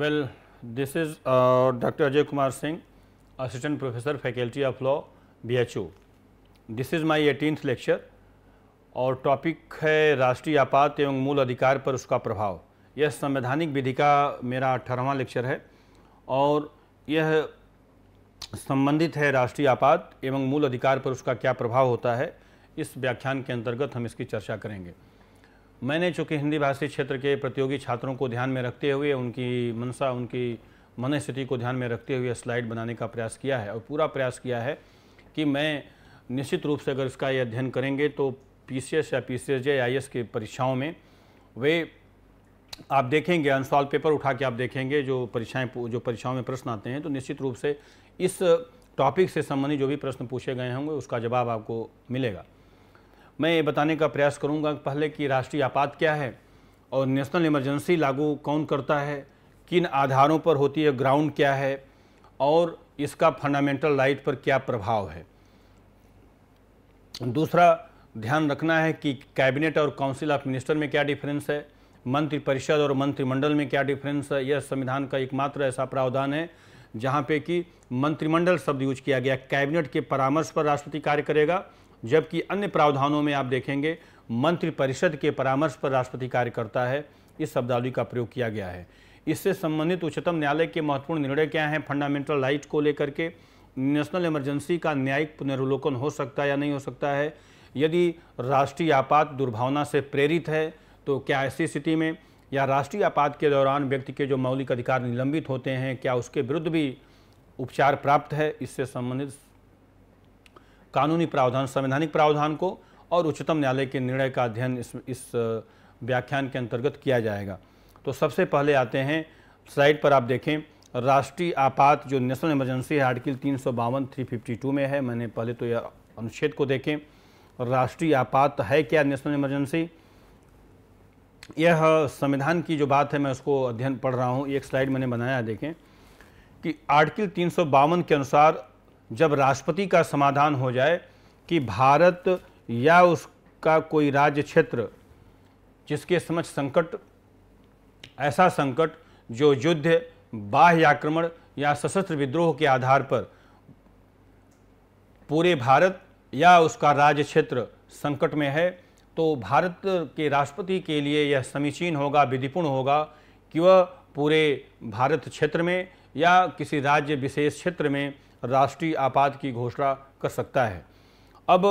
well, this is uh, Dr. Ajay Kumar Singh, Assistant Professor, Faculty of Law, BHU. This is my 18th lecture और topic है राष्ट्रीय आपात एवं मूल अधिकार पर उसका प्रभाव यह संवैधानिक विधि का मेरा अठारहवा लेक्चर है और यह संबंधित है राष्ट्रीय आपात एवं मूल अधिकार पर उसका क्या प्रभाव होता है इस व्याख्यान के अंतर्गत हम इसकी चर्चा करेंगे मैंने चूँकि हिंदी भाषी क्षेत्र के प्रतियोगी छात्रों को ध्यान में रखते हुए उनकी मनसा उनकी मन स्थिति को ध्यान में रखते हुए स्लाइड बनाने का प्रयास किया है और पूरा प्रयास किया है कि मैं निश्चित रूप से अगर इसका ये अध्ययन करेंगे तो पी या पी सी एस की परीक्षाओं में वे आप देखेंगे अनसॉल्व पेपर उठा के आप देखेंगे जो परीक्षाएं जो परीक्षाओं में प्रश्न आते हैं तो निश्चित रूप से इस टॉपिक से संबंधित जो भी प्रश्न पूछे गए होंगे उसका जवाब आपको मिलेगा मैं ये बताने का प्रयास करूंगा पहले कि राष्ट्रीय आपात क्या है और नेशनल इमरजेंसी लागू कौन करता है किन आधारों पर होती है ग्राउंड क्या है और इसका फंडामेंटल राइट पर क्या प्रभाव है दूसरा ध्यान रखना है कि कैबिनेट और काउंसिल ऑफ मिनिस्टर में क्या डिफरेंस है मंत्रिपरिषद और मंत्रिमंडल में क्या डिफरेंस है यह संविधान का एकमात्र ऐसा प्रावधान है जहाँ पे कि मंत्रिमंडल शब्द यूज किया गया कैबिनेट के परामर्श पर राष्ट्रपति कार्य करेगा जबकि अन्य प्रावधानों में आप देखेंगे मंत्रिपरिषद के परामर्श पर राष्ट्रपति कार्य करता है इस शब्दावली का प्रयोग किया गया है इससे संबंधित उच्चतम न्यायालय के महत्वपूर्ण निर्णय क्या हैं फंडामेंटल राइट को लेकर के नेशनल इमरजेंसी का न्यायिक पुनर्वलोकन हो सकता है या नहीं हो सकता है यदि राष्ट्रीय आपात दुर्भावना से प्रेरित है तो क्या ऐसी स्थिति में या राष्ट्रीय आपात के दौरान व्यक्ति के जो मौलिक अधिकार निलंबित होते हैं क्या उसके विरुद्ध भी उपचार प्राप्त है इससे संबंधित कानूनी प्रावधान संवैधानिक प्रावधान को और उच्चतम न्यायालय के निर्णय का अध्ययन इस इस व्याख्यान के अंतर्गत किया जाएगा तो सबसे पहले आते हैं स्लाइड पर आप देखें राष्ट्रीय आपात जो नेशनल इमरजेंसी है आर्टिकल तीन सौ बावन थ्री फिफ्टी टू में है मैंने पहले तो यह अनुच्छेद को देखें राष्ट्रीय आपात है क्या नेशनल इमरजेंसी यह संविधान की जो बात है मैं उसको अध्ययन पढ़ रहा हूँ एक स्लाइड मैंने बनाया देखें कि आर्टिकल तीन के अनुसार जब राष्ट्रपति का समाधान हो जाए कि भारत या उसका कोई राज्य क्षेत्र जिसके समझ संकट ऐसा संकट जो युद्ध बाह्य आक्रमण या सशस्त्र विद्रोह के आधार पर पूरे भारत या उसका राज्य क्षेत्र संकट में है तो भारत के राष्ट्रपति के लिए यह समीचीन होगा विधिपूर्ण होगा कि वह पूरे भारत क्षेत्र में या किसी राज्य विशेष क्षेत्र में राष्ट्रीय आपात की घोषणा कर सकता है अब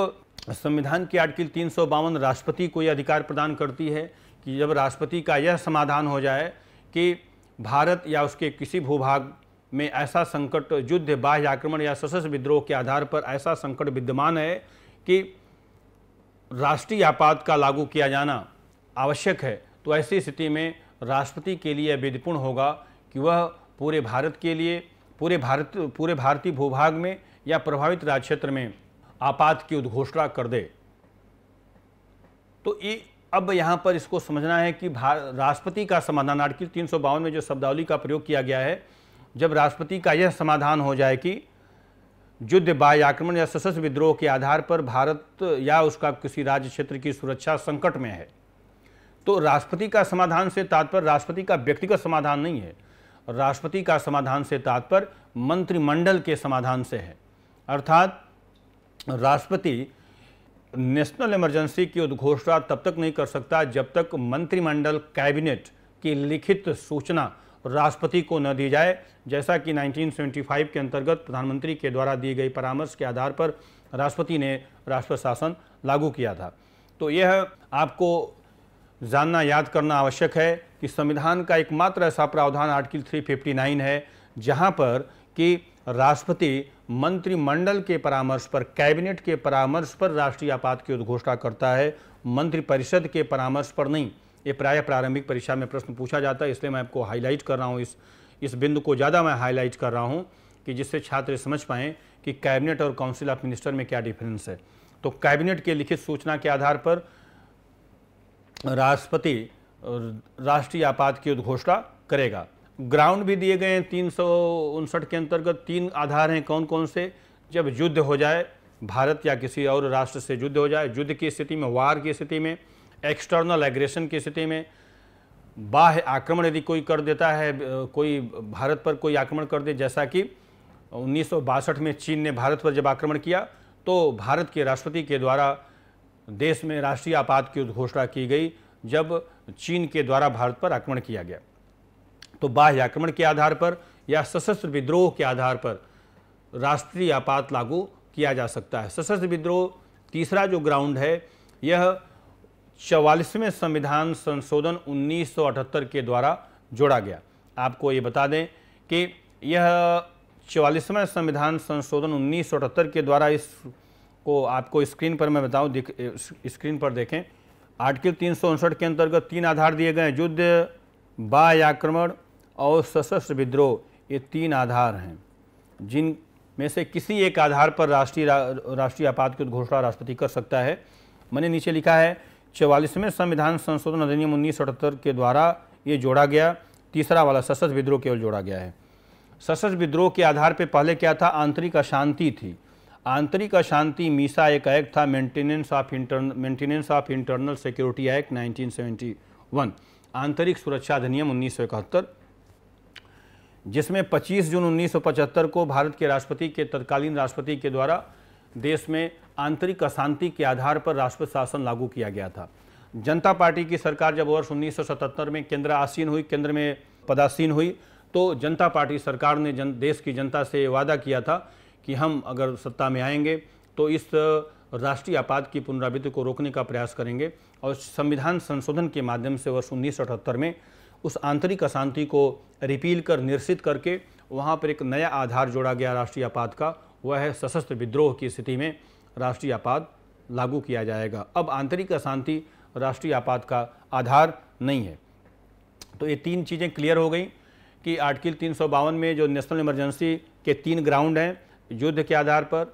संविधान की आर्टिकल तीन राष्ट्रपति को यह अधिकार प्रदान करती है कि जब राष्ट्रपति का यह समाधान हो जाए कि भारत या उसके किसी भूभाग में ऐसा संकट युद्ध बाह्य आक्रमण या सशस्त्र विद्रोह के आधार पर ऐसा संकट विद्यमान है कि राष्ट्रीय आपात का लागू किया जाना आवश्यक है तो ऐसी स्थिति में राष्ट्रपति के लिए विधिपूर्ण होगा कि वह पूरे भारत के लिए पूरे भारत पूरे भारतीय भूभाग में या प्रभावित राज्य क्षेत्र में आपात की उद्घोषणा कर दे तो ये अब यहाँ पर इसको समझना है कि राष्ट्रपति का समाधान आर्टिकल तीन में जो शब्दावली का प्रयोग किया गया है जब राष्ट्रपति का यह समाधान हो जाए कि युद्ध बाह्य आक्रमण या सशस्त्र विद्रोह के आधार पर भारत या उसका किसी राज्य क्षेत्र की सुरक्षा संकट में है तो राष्ट्रपति का समाधान से तात्पर्य राष्ट्रपति का व्यक्तिगत समाधान नहीं है राष्ट्रपति का समाधान से तात्पर्य मंत्रिमंडल के समाधान से है अर्थात राष्ट्रपति नेशनल इमरजेंसी की उद्घोषणा तब तक नहीं कर सकता जब तक मंत्रिमंडल कैबिनेट की लिखित सूचना राष्ट्रपति को न दी जाए जैसा कि 1975 के अंतर्गत प्रधानमंत्री के द्वारा दी गई परामर्श के आधार पर राष्ट्रपति ने राष्ट्रपति शासन लागू किया था तो यह आपको जानना याद करना आवश्यक है कि संविधान का एकमात्र ऐसा प्रावधान आर्टिकल 359 है जहां पर कि राष्ट्रपति मंत्रिमंडल के परामर्श पर कैबिनेट के परामर्श पर राष्ट्रीय आपात की उद्घोषणा करता है मंत्रिपरिषद के परामर्श पर नहीं ये प्राय प्रारंभिक परीक्षा में प्रश्न पूछा जाता है इसलिए मैं आपको हाईलाइट कर रहा हूँ इस इस बिंदु को ज़्यादा मैं हाईलाइट कर रहा हूँ कि जिससे छात्र समझ पाएँ कि कैबिनेट और काउंसिल ऑफ मिनिस्टर में क्या डिफरेंस है तो कैबिनेट के लिखित सूचना के आधार पर राष्ट्रपति राष्ट्रीय आपात की उद्घोषणा करेगा ग्राउंड भी दिए गए हैं तीन के अंतर्गत तीन आधार हैं कौन कौन से जब युद्ध हो जाए भारत या किसी और राष्ट्र से युद्ध हो जाए युद्ध की स्थिति में वार की स्थिति में एक्सटर्नल एग्रेशन की स्थिति में बाह्य आक्रमण यदि कोई कर देता है कोई भारत पर कोई आक्रमण कर दे जैसा कि उन्नीस में चीन ने भारत पर जब आक्रमण किया तो भारत के राष्ट्रपति के द्वारा देश में राष्ट्रीय आपात की उद्घोषणा की गई जब चीन के द्वारा भारत पर आक्रमण किया गया तो बाह्य आक्रमण के आधार पर या सशस्त्र विद्रोह के आधार पर राष्ट्रीय आपात लागू किया जा सकता है सशस्त्र विद्रोह तीसरा जो ग्राउंड है यह चवालीसवें संविधान संशोधन 1978 के द्वारा जोड़ा गया आपको ये बता दें कि यह चवालीसवें संविधान संशोधन 1978 के द्वारा इस को आपको स्क्रीन पर मैं बताऊं स्क्रीन पर देखें आर्टिकल तीन के अंतर्गत तीन आधार दिए गए युद्ध बाह्य आक्रमण और सशस्त्र विद्रोह ये तीन आधार हैं जिन में से किसी एक आधार पर राष्ट्रीय राष्ट्रीय आपात की घोषणा राष्ट्रपति कर सकता है मैंने नीचे लिखा है चौवालीसवें संविधान संशोधन अधिनियम उन्नीस के द्वारा ये जोड़ा गया तीसरा वाला सशस्त्र विद्रोह केवल जोड़ा गया है सशस्त्र विद्रोह के आधार पर पहले क्या था आंतरिक अशांति थी आंतरिक अशांति मीसा एक एक्ट था maintenance of inter maintenance of internal security act 1971 आंतरिक सुरक्षा अधिनियम उन्नीस जिसमें 25 जून 1975 को भारत के राष्ट्रपति के तत्कालीन राष्ट्रपति के द्वारा देश में आंतरिक अशांति के आधार पर राष्ट्रपति शासन लागू किया गया था जनता पार्टी की सरकार जब वर्ष उन्नीस में केंद्र आसीन हुई केंद्र में पदासीन हुई तो जनता पार्टी सरकार ने जन देश की जनता से वादा किया था कि हम अगर सत्ता में आएंगे तो इस राष्ट्रीय आपात की पुनरावृत्ति को रोकने का प्रयास करेंगे और संविधान संशोधन के माध्यम से वर्ष उन्नीस में उस आंतरिक अशांति को रिपील कर निरसित करके वहाँ पर एक नया आधार जोड़ा गया राष्ट्रीय आपात का वह है सशस्त्र विद्रोह की स्थिति में राष्ट्रीय आपात लागू किया जाएगा अब आंतरिक अशांति राष्ट्रीय आपात का आधार नहीं है तो ये तीन चीज़ें क्लियर हो गई कि आर्टिकल तीन में जो नेशनल इमरजेंसी के तीन ग्राउंड हैं युद्ध के आधार पर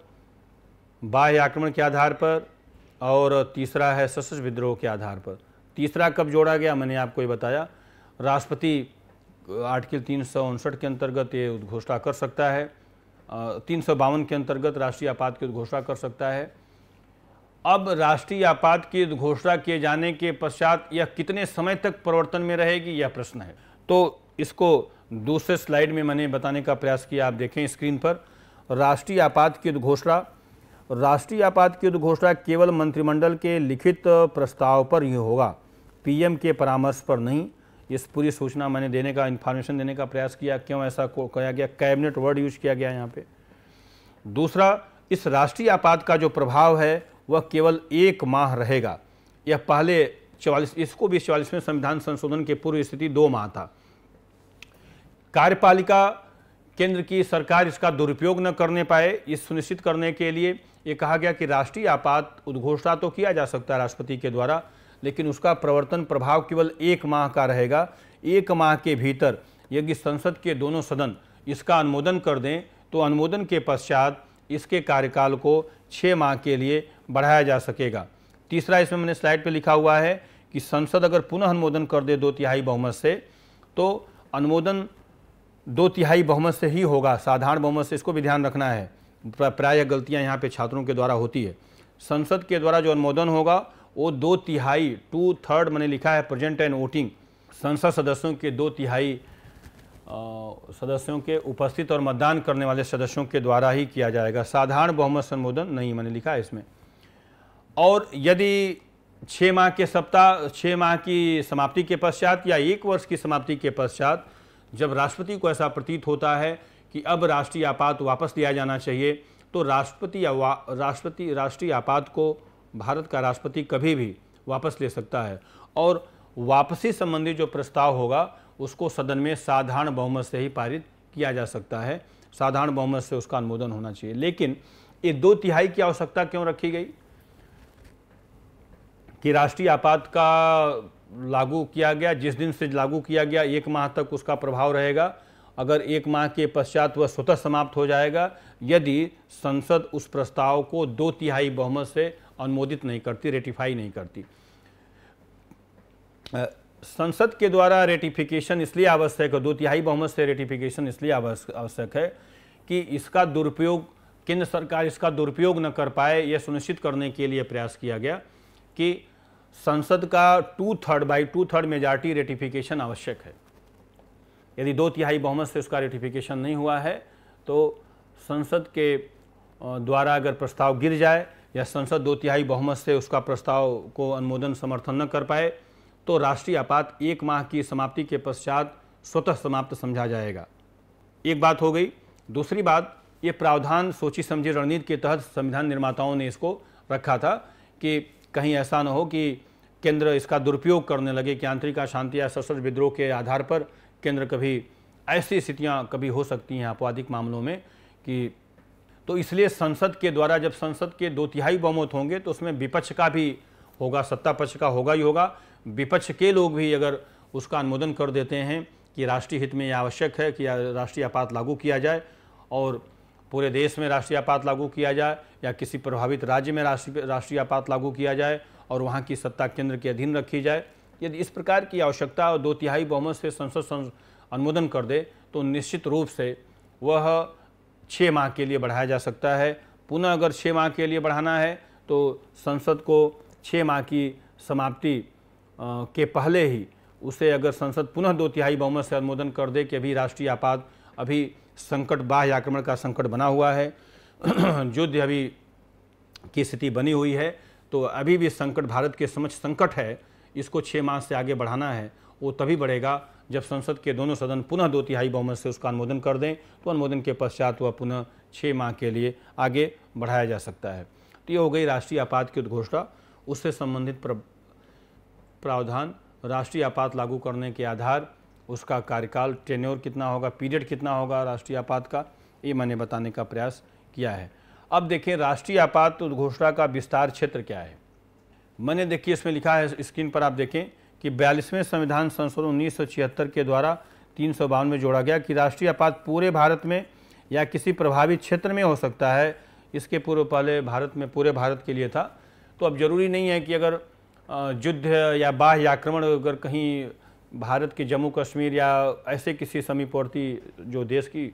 बाह्य आक्रमण के आधार पर और तीसरा है सशस्त्र विद्रोह के आधार पर तीसरा कब जोड़ा गया मैंने आपको ये बताया राष्ट्रपति आर्टिकल तीन के अंतर्गत ये उद्घोषणा कर सकता है तीन के अंतर्गत राष्ट्रीय आपात की उद्घोषणा कर सकता है अब राष्ट्रीय आपात की उद्घोषणा किए जाने के पश्चात यह कितने समय तक प्रवर्तन में रहेगी यह प्रश्न है तो इसको दूसरे स्लाइड में मैंने बताने का प्रयास किया आप देखें स्क्रीन पर राष्ट्रीय आपात की उद्घोषणा राष्ट्रीय आपात की उद्घोषणा केवल मंत्रिमंडल के लिखित प्रस्ताव पर ही होगा पीएम के परामर्श पर नहीं इस पूरी सूचना मैंने देने का इन्फॉर्मेशन देने का प्रयास किया क्यों ऐसा किया गया कैबिनेट वर्ड यूज किया गया यहाँ पे दूसरा इस राष्ट्रीय आपात का जो प्रभाव है वह केवल एक माह रहेगा यह पहले चवालीस इसको भी चवालीसवें संविधान संशोधन के पूर्व स्थिति दो माह था कार्यपालिका केंद्र की सरकार इसका दुरुपयोग न करने पाए इस सुनिश्चित करने के लिए ये कहा गया कि राष्ट्रीय आपात उद्घोषणा तो किया जा सकता है राष्ट्रपति के द्वारा लेकिन उसका प्रवर्तन प्रभाव केवल एक माह का रहेगा एक माह के भीतर यदि संसद के दोनों सदन इसका अनुमोदन कर दें तो अनुमोदन के पश्चात इसके कार्यकाल को छः माह के लिए बढ़ाया जा सकेगा तीसरा इसमें मैंने स्लाइड पर लिखा हुआ है कि संसद अगर पुनः अनुमोदन कर दे दो तिहाई बहुमत से तो अनुमोदन दो तिहाई बहुमत से ही होगा साधारण बहुमत से इसको भी ध्यान रखना है प्राय गलतियां यहाँ पे छात्रों के द्वारा होती है संसद के द्वारा जो अनुमोदन होगा वो दो तिहाई टू थर्ड मैंने लिखा है प्रेजेंट एंड वोटिंग संसद सदस्यों के दो तिहाई सदस्यों के उपस्थित और मतदान करने वाले सदस्यों के द्वारा ही किया जाएगा साधारण बहुमत अनुमोदन नहीं मैंने लिखा है इसमें और यदि छः माह के सप्ताह छः माह की समाप्ति के पश्चात या एक वर्ष की समाप्ति के पश्चात जब राष्ट्रपति को ऐसा प्रतीत होता है कि अब राष्ट्रीय आपात वापस लिया जाना चाहिए तो राष्ट्रपति या राष्ट्रपति राष्ट्रीय आपात को भारत का राष्ट्रपति कभी भी वापस ले सकता है और वापसी संबंधी जो प्रस्ताव होगा उसको सदन में साधारण बहुमत से ही पारित किया जा सकता है साधारण बहुमत से उसका अनुमोदन होना चाहिए लेकिन ये दो तिहाई की आवश्यकता क्यों रखी गई कि राष्ट्रीय आपात का लागू किया गया जिस दिन से लागू किया गया एक माह तक उसका प्रभाव रहेगा अगर एक माह के पश्चात वह स्वतः समाप्त हो जाएगा यदि संसद उस प्रस्ताव को दो तिहाई बहुमत से अनुमोदित नहीं करती रेटिफाई नहीं करती संसद के द्वारा रेटिफिकेशन इसलिए आवश्यक है दो तिहाई बहुमत से रेटिफिकेशन इसलिए आवश्यक है कि इसका दुरुपयोग केंद्र सरकार इसका दुरुपयोग न कर पाए यह सुनिश्चित करने के लिए प्रयास किया गया कि संसद का two third by two third majority ratification आवश्यक है यदि दो तिहाई बहुमत से उसका रेटिफिकेशन नहीं हुआ है तो संसद के द्वारा अगर प्रस्ताव गिर जाए या संसद दो तिहाई बहुमत से उसका प्रस्ताव को अनुमोदन समर्थन न कर पाए तो राष्ट्रीय आपात एक माह की समाप्ति के पश्चात स्वतः समाप्त समझा जाएगा एक बात हो गई दूसरी बात ये प्रावधान सोची समझी रणनीति के तहत संविधान निर्माताओं ने इसको रखा था कि कहीं ऐसा ना हो कि केंद्र इसका दुरुपयोग करने लगे कि आंतरिक अशांति या सशस्त्र विद्रोह के आधार पर केंद्र कभी ऐसी स्थितियाँ कभी हो सकती हैं आपवादिक मामलों में कि तो इसलिए संसद के द्वारा जब संसद के दो तिहाई बहुमत होंगे तो उसमें विपक्ष का भी होगा सत्ता पक्ष का होगा ही होगा विपक्ष के लोग भी अगर उसका अनुमोदन कर देते हैं कि राष्ट्रीय हित में यह आवश्यक है कि राष्ट्रीय आपात लागू किया जाए और पूरे देश में राष्ट्रीय आपात लागू किया जाए या किसी प्रभावित राज्य में राष्ट्रीय आपात लागू किया जाए और वहाँ की सत्ता केंद्र के अधीन रखी जाए यदि इस प्रकार की आवश्यकता और दो तिहाई बहुमत से संसद अनुमोदन कर दे तो निश्चित रूप से वह छः माह के लिए बढ़ाया जा सकता है पुनः अगर छः माह के लिए बढ़ाना है तो संसद को छः माह की समाप्ति के पहले ही उसे अगर संसद पुनः दो तिहाई बहुमत से अनुमोदन कर दे कि अभी राष्ट्रीय आपात अभी संकट बाह्य आक्रमण का संकट बना हुआ है युद्ध अभी की स्थिति बनी हुई है तो अभी भी संकट भारत के समक्ष संकट है इसको छः माह से आगे बढ़ाना है वो तभी बढ़ेगा जब संसद के दोनों सदन पुनः दो तिहाई बहुमत से उसका अनुमोदन कर दें तो अनुमोदन के पश्चात वह पुनः छः माह के लिए आगे बढ़ाया जा सकता है तो ये हो गई राष्ट्रीय आपात की उद्घोषणा उससे संबंधित प्रावधान राष्ट्रीय आपात लागू करने के आधार उसका कार्यकाल टेन्योर कितना होगा पीरियड कितना होगा राष्ट्रीय आपात का ये मैंने बताने का प्रयास किया है अब देखिए राष्ट्रीय आपात घोषणा का विस्तार क्षेत्र क्या है मैंने देखिए इसमें लिखा है स्क्रीन पर आप देखें कि बयालीसवें संविधान संशोधन उन्नीस के द्वारा तीन में जोड़ा गया कि राष्ट्रीय आपात पूरे भारत में या किसी प्रभावित क्षेत्र में हो सकता है इसके पूर्व पहले भारत में पूरे भारत के लिए था तो अब जरूरी नहीं है कि अगर युद्ध या बाह्य आक्रमण अगर कहीं भारत के जम्मू कश्मीर या ऐसे किसी समीपवर्ती जो देश की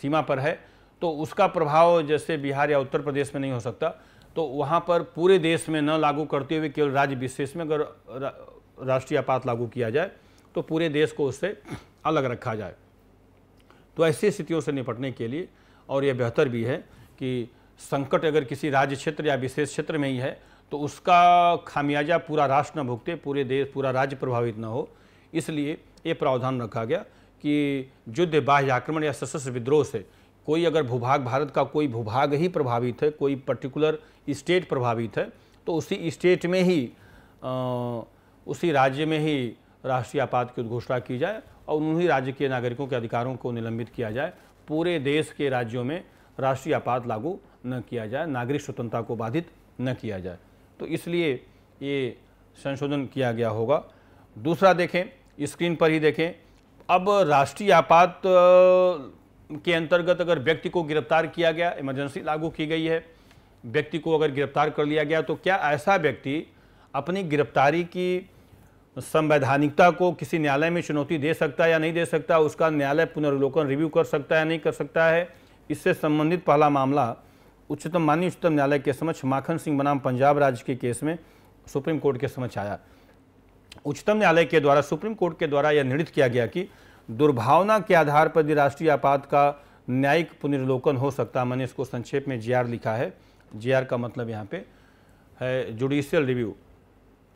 सीमा पर है तो उसका प्रभाव जैसे बिहार या उत्तर प्रदेश में नहीं हो सकता तो वहाँ पर पूरे देश में न लागू करते हुए केवल राज्य विशेष में अगर राष्ट्रीय आपात लागू किया जाए तो पूरे देश को उससे अलग रखा जाए तो ऐसी स्थितियों से निपटने के लिए और यह बेहतर भी है कि संकट अगर किसी राज्य क्षेत्र या विशेष क्षेत्र में ही है तो उसका खामियाजा पूरा राष्ट्र न भुगते पूरे देश पूरा राज्य प्रभावित न हो इसलिए ये प्रावधान रखा गया कि युद्ध बाह्य आक्रमण या सशस्त्र विद्रोह से कोई अगर भूभाग भारत का कोई भूभाग ही प्रभावित है कोई पर्टिकुलर स्टेट प्रभावित है तो उसी स्टेट में ही आ, उसी राज्य में ही राष्ट्रीय आपात की उद्घोषणा की जाए और उन्हीं राज्य के नागरिकों के अधिकारों को निलंबित किया जाए पूरे देश के राज्यों में राष्ट्रीय आपात लागू न किया जाए नागरिक स्वतंत्रता को बाधित न किया जाए तो इसलिए ये संशोधन किया गया होगा दूसरा देखें स्क्रीन पर ही देखें अब राष्ट्रीय आपात के अंतर्गत अगर व्यक्ति को गिरफ्तार किया गया इमरजेंसी लागू की गई है व्यक्ति को अगर गिरफ्तार कर लिया गया तो क्या ऐसा व्यक्ति अपनी गिरफ्तारी की संवैधानिकता को किसी न्यायालय में चुनौती दे सकता है या नहीं दे सकता उसका न्यायालय पुनर्वलोकन रिव्यू कर सकता है नहीं कर सकता है इससे संबंधित पहला मामला उच्चतम माननीय उच्चतम न्यायालय के समक्ष माखन सिंह बनाम पंजाब राज्य के केस में सुप्रीम कोर्ट के समक्ष आया उच्चतम न्यायालय के द्वारा सुप्रीम कोर्ट के द्वारा यह निर्णित किया गया कि दुर्भावना के आधार पर यदि राष्ट्रीय आपात का न्यायिक पुनर्लोकन हो सकता है मैंने इसको संक्षेप में जीआर लिखा है जीआर का मतलब यहाँ पे है जुडिशियल रिव्यू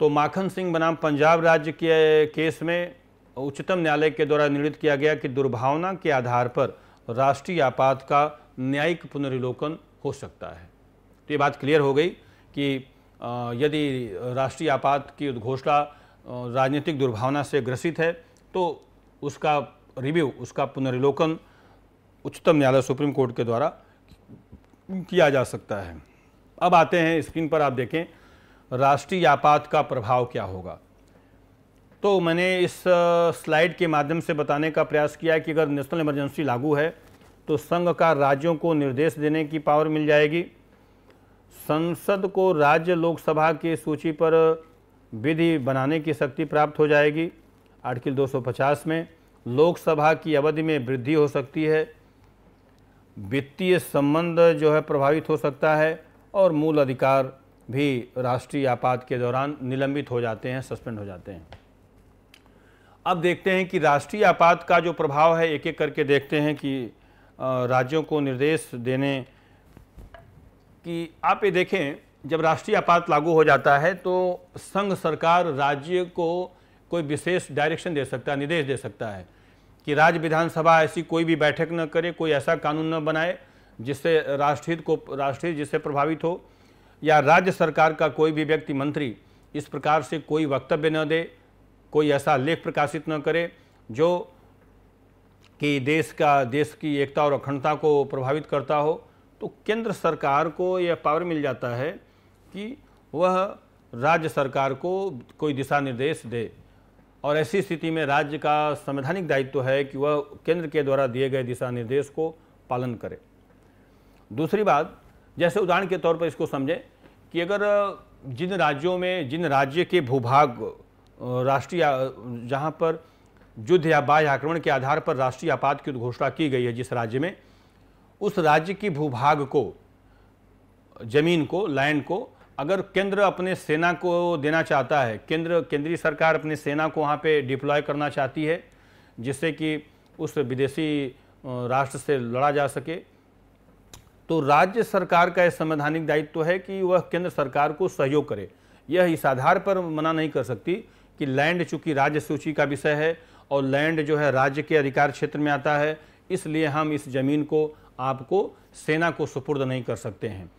तो माखन सिंह बनाम पंजाब राज्य के केस में उच्चतम न्यायालय के द्वारा निर्णित किया गया कि दुर्भावना के आधार पर राष्ट्रीय आपात का न्यायिक पुनर्लोकन हो सकता है तो ये बात क्लियर हो गई कि यदि राष्ट्रीय आपात की उद्घोषणा राजनीतिक दुर्भावना से ग्रसित है तो उसका रिव्यू उसका पुनर्वलोकन उच्चतम न्यायालय सुप्रीम कोर्ट के द्वारा किया जा सकता है अब आते हैं स्क्रीन पर आप देखें राष्ट्रीय आपात का प्रभाव क्या होगा तो मैंने इस स्लाइड के माध्यम से बताने का प्रयास किया कि अगर नेशनल इमरजेंसी लागू है तो संघ का राज्यों को निर्देश देने की पावर मिल जाएगी संसद को राज्य लोकसभा की सूची पर विधि बनाने की शक्ति प्राप्त हो जाएगी आर्टिकल 250 में लोकसभा की अवधि में वृद्धि हो सकती है वित्तीय संबंध जो है प्रभावित हो सकता है और मूल अधिकार भी राष्ट्रीय आपात के दौरान निलंबित हो जाते हैं सस्पेंड हो जाते हैं अब देखते हैं कि राष्ट्रीय आपात का जो प्रभाव है एक एक करके देखते हैं कि राज्यों को निर्देश देने कि आप ये देखें जब राष्ट्रीय आपात लागू हो जाता है तो संघ सरकार राज्य को कोई विशेष डायरेक्शन दे सकता है निर्देश दे सकता है कि राज्य विधानसभा ऐसी कोई भी बैठक न करे कोई ऐसा कानून न बनाए जिससे राष्ट्रहित को राष्ट्रहित जिससे प्रभावित हो या राज्य सरकार का कोई भी व्यक्ति मंत्री इस प्रकार से कोई वक्तव्य न दे कोई ऐसा लेख प्रकाशित न करे जो कि देश का देश की एकता और अखंडता को प्रभावित करता हो तो केंद्र सरकार को यह पावर मिल जाता है कि वह राज्य सरकार को कोई दिशा निर्देश दे और ऐसी स्थिति में राज्य का संवैधानिक दायित्व है कि वह केंद्र के द्वारा दिए गए दिशा निर्देश को पालन करे दूसरी बात जैसे उदाहरण के तौर पर इसको समझें कि अगर जिन राज्यों में जिन राज्य के भूभाग राष्ट्रीय जहाँ पर युद्ध या बाह्य आक्रमण के आधार पर राष्ट्रीय आपात की घोषणा की गई है जिस राज्य में उस राज्य की भूभाग को जमीन को लैंड को अगर केंद्र अपने सेना को देना चाहता है केंद्र केंद्रीय सरकार अपनी सेना को वहाँ पे डिप्लॉय करना चाहती है जिससे कि उस विदेशी राष्ट्र से लड़ा जा सके तो राज्य सरकार का यह संवैधानिक दायित्व तो है कि वह केंद्र सरकार को सहयोग करे यह इस आधार पर मना नहीं कर सकती कि लैंड चूंकि राज्य सूची का विषय है और लैंड जो है राज्य के अधिकार क्षेत्र में आता है इसलिए हम इस जमीन को आपको सेना को सुपुर्द नहीं कर सकते हैं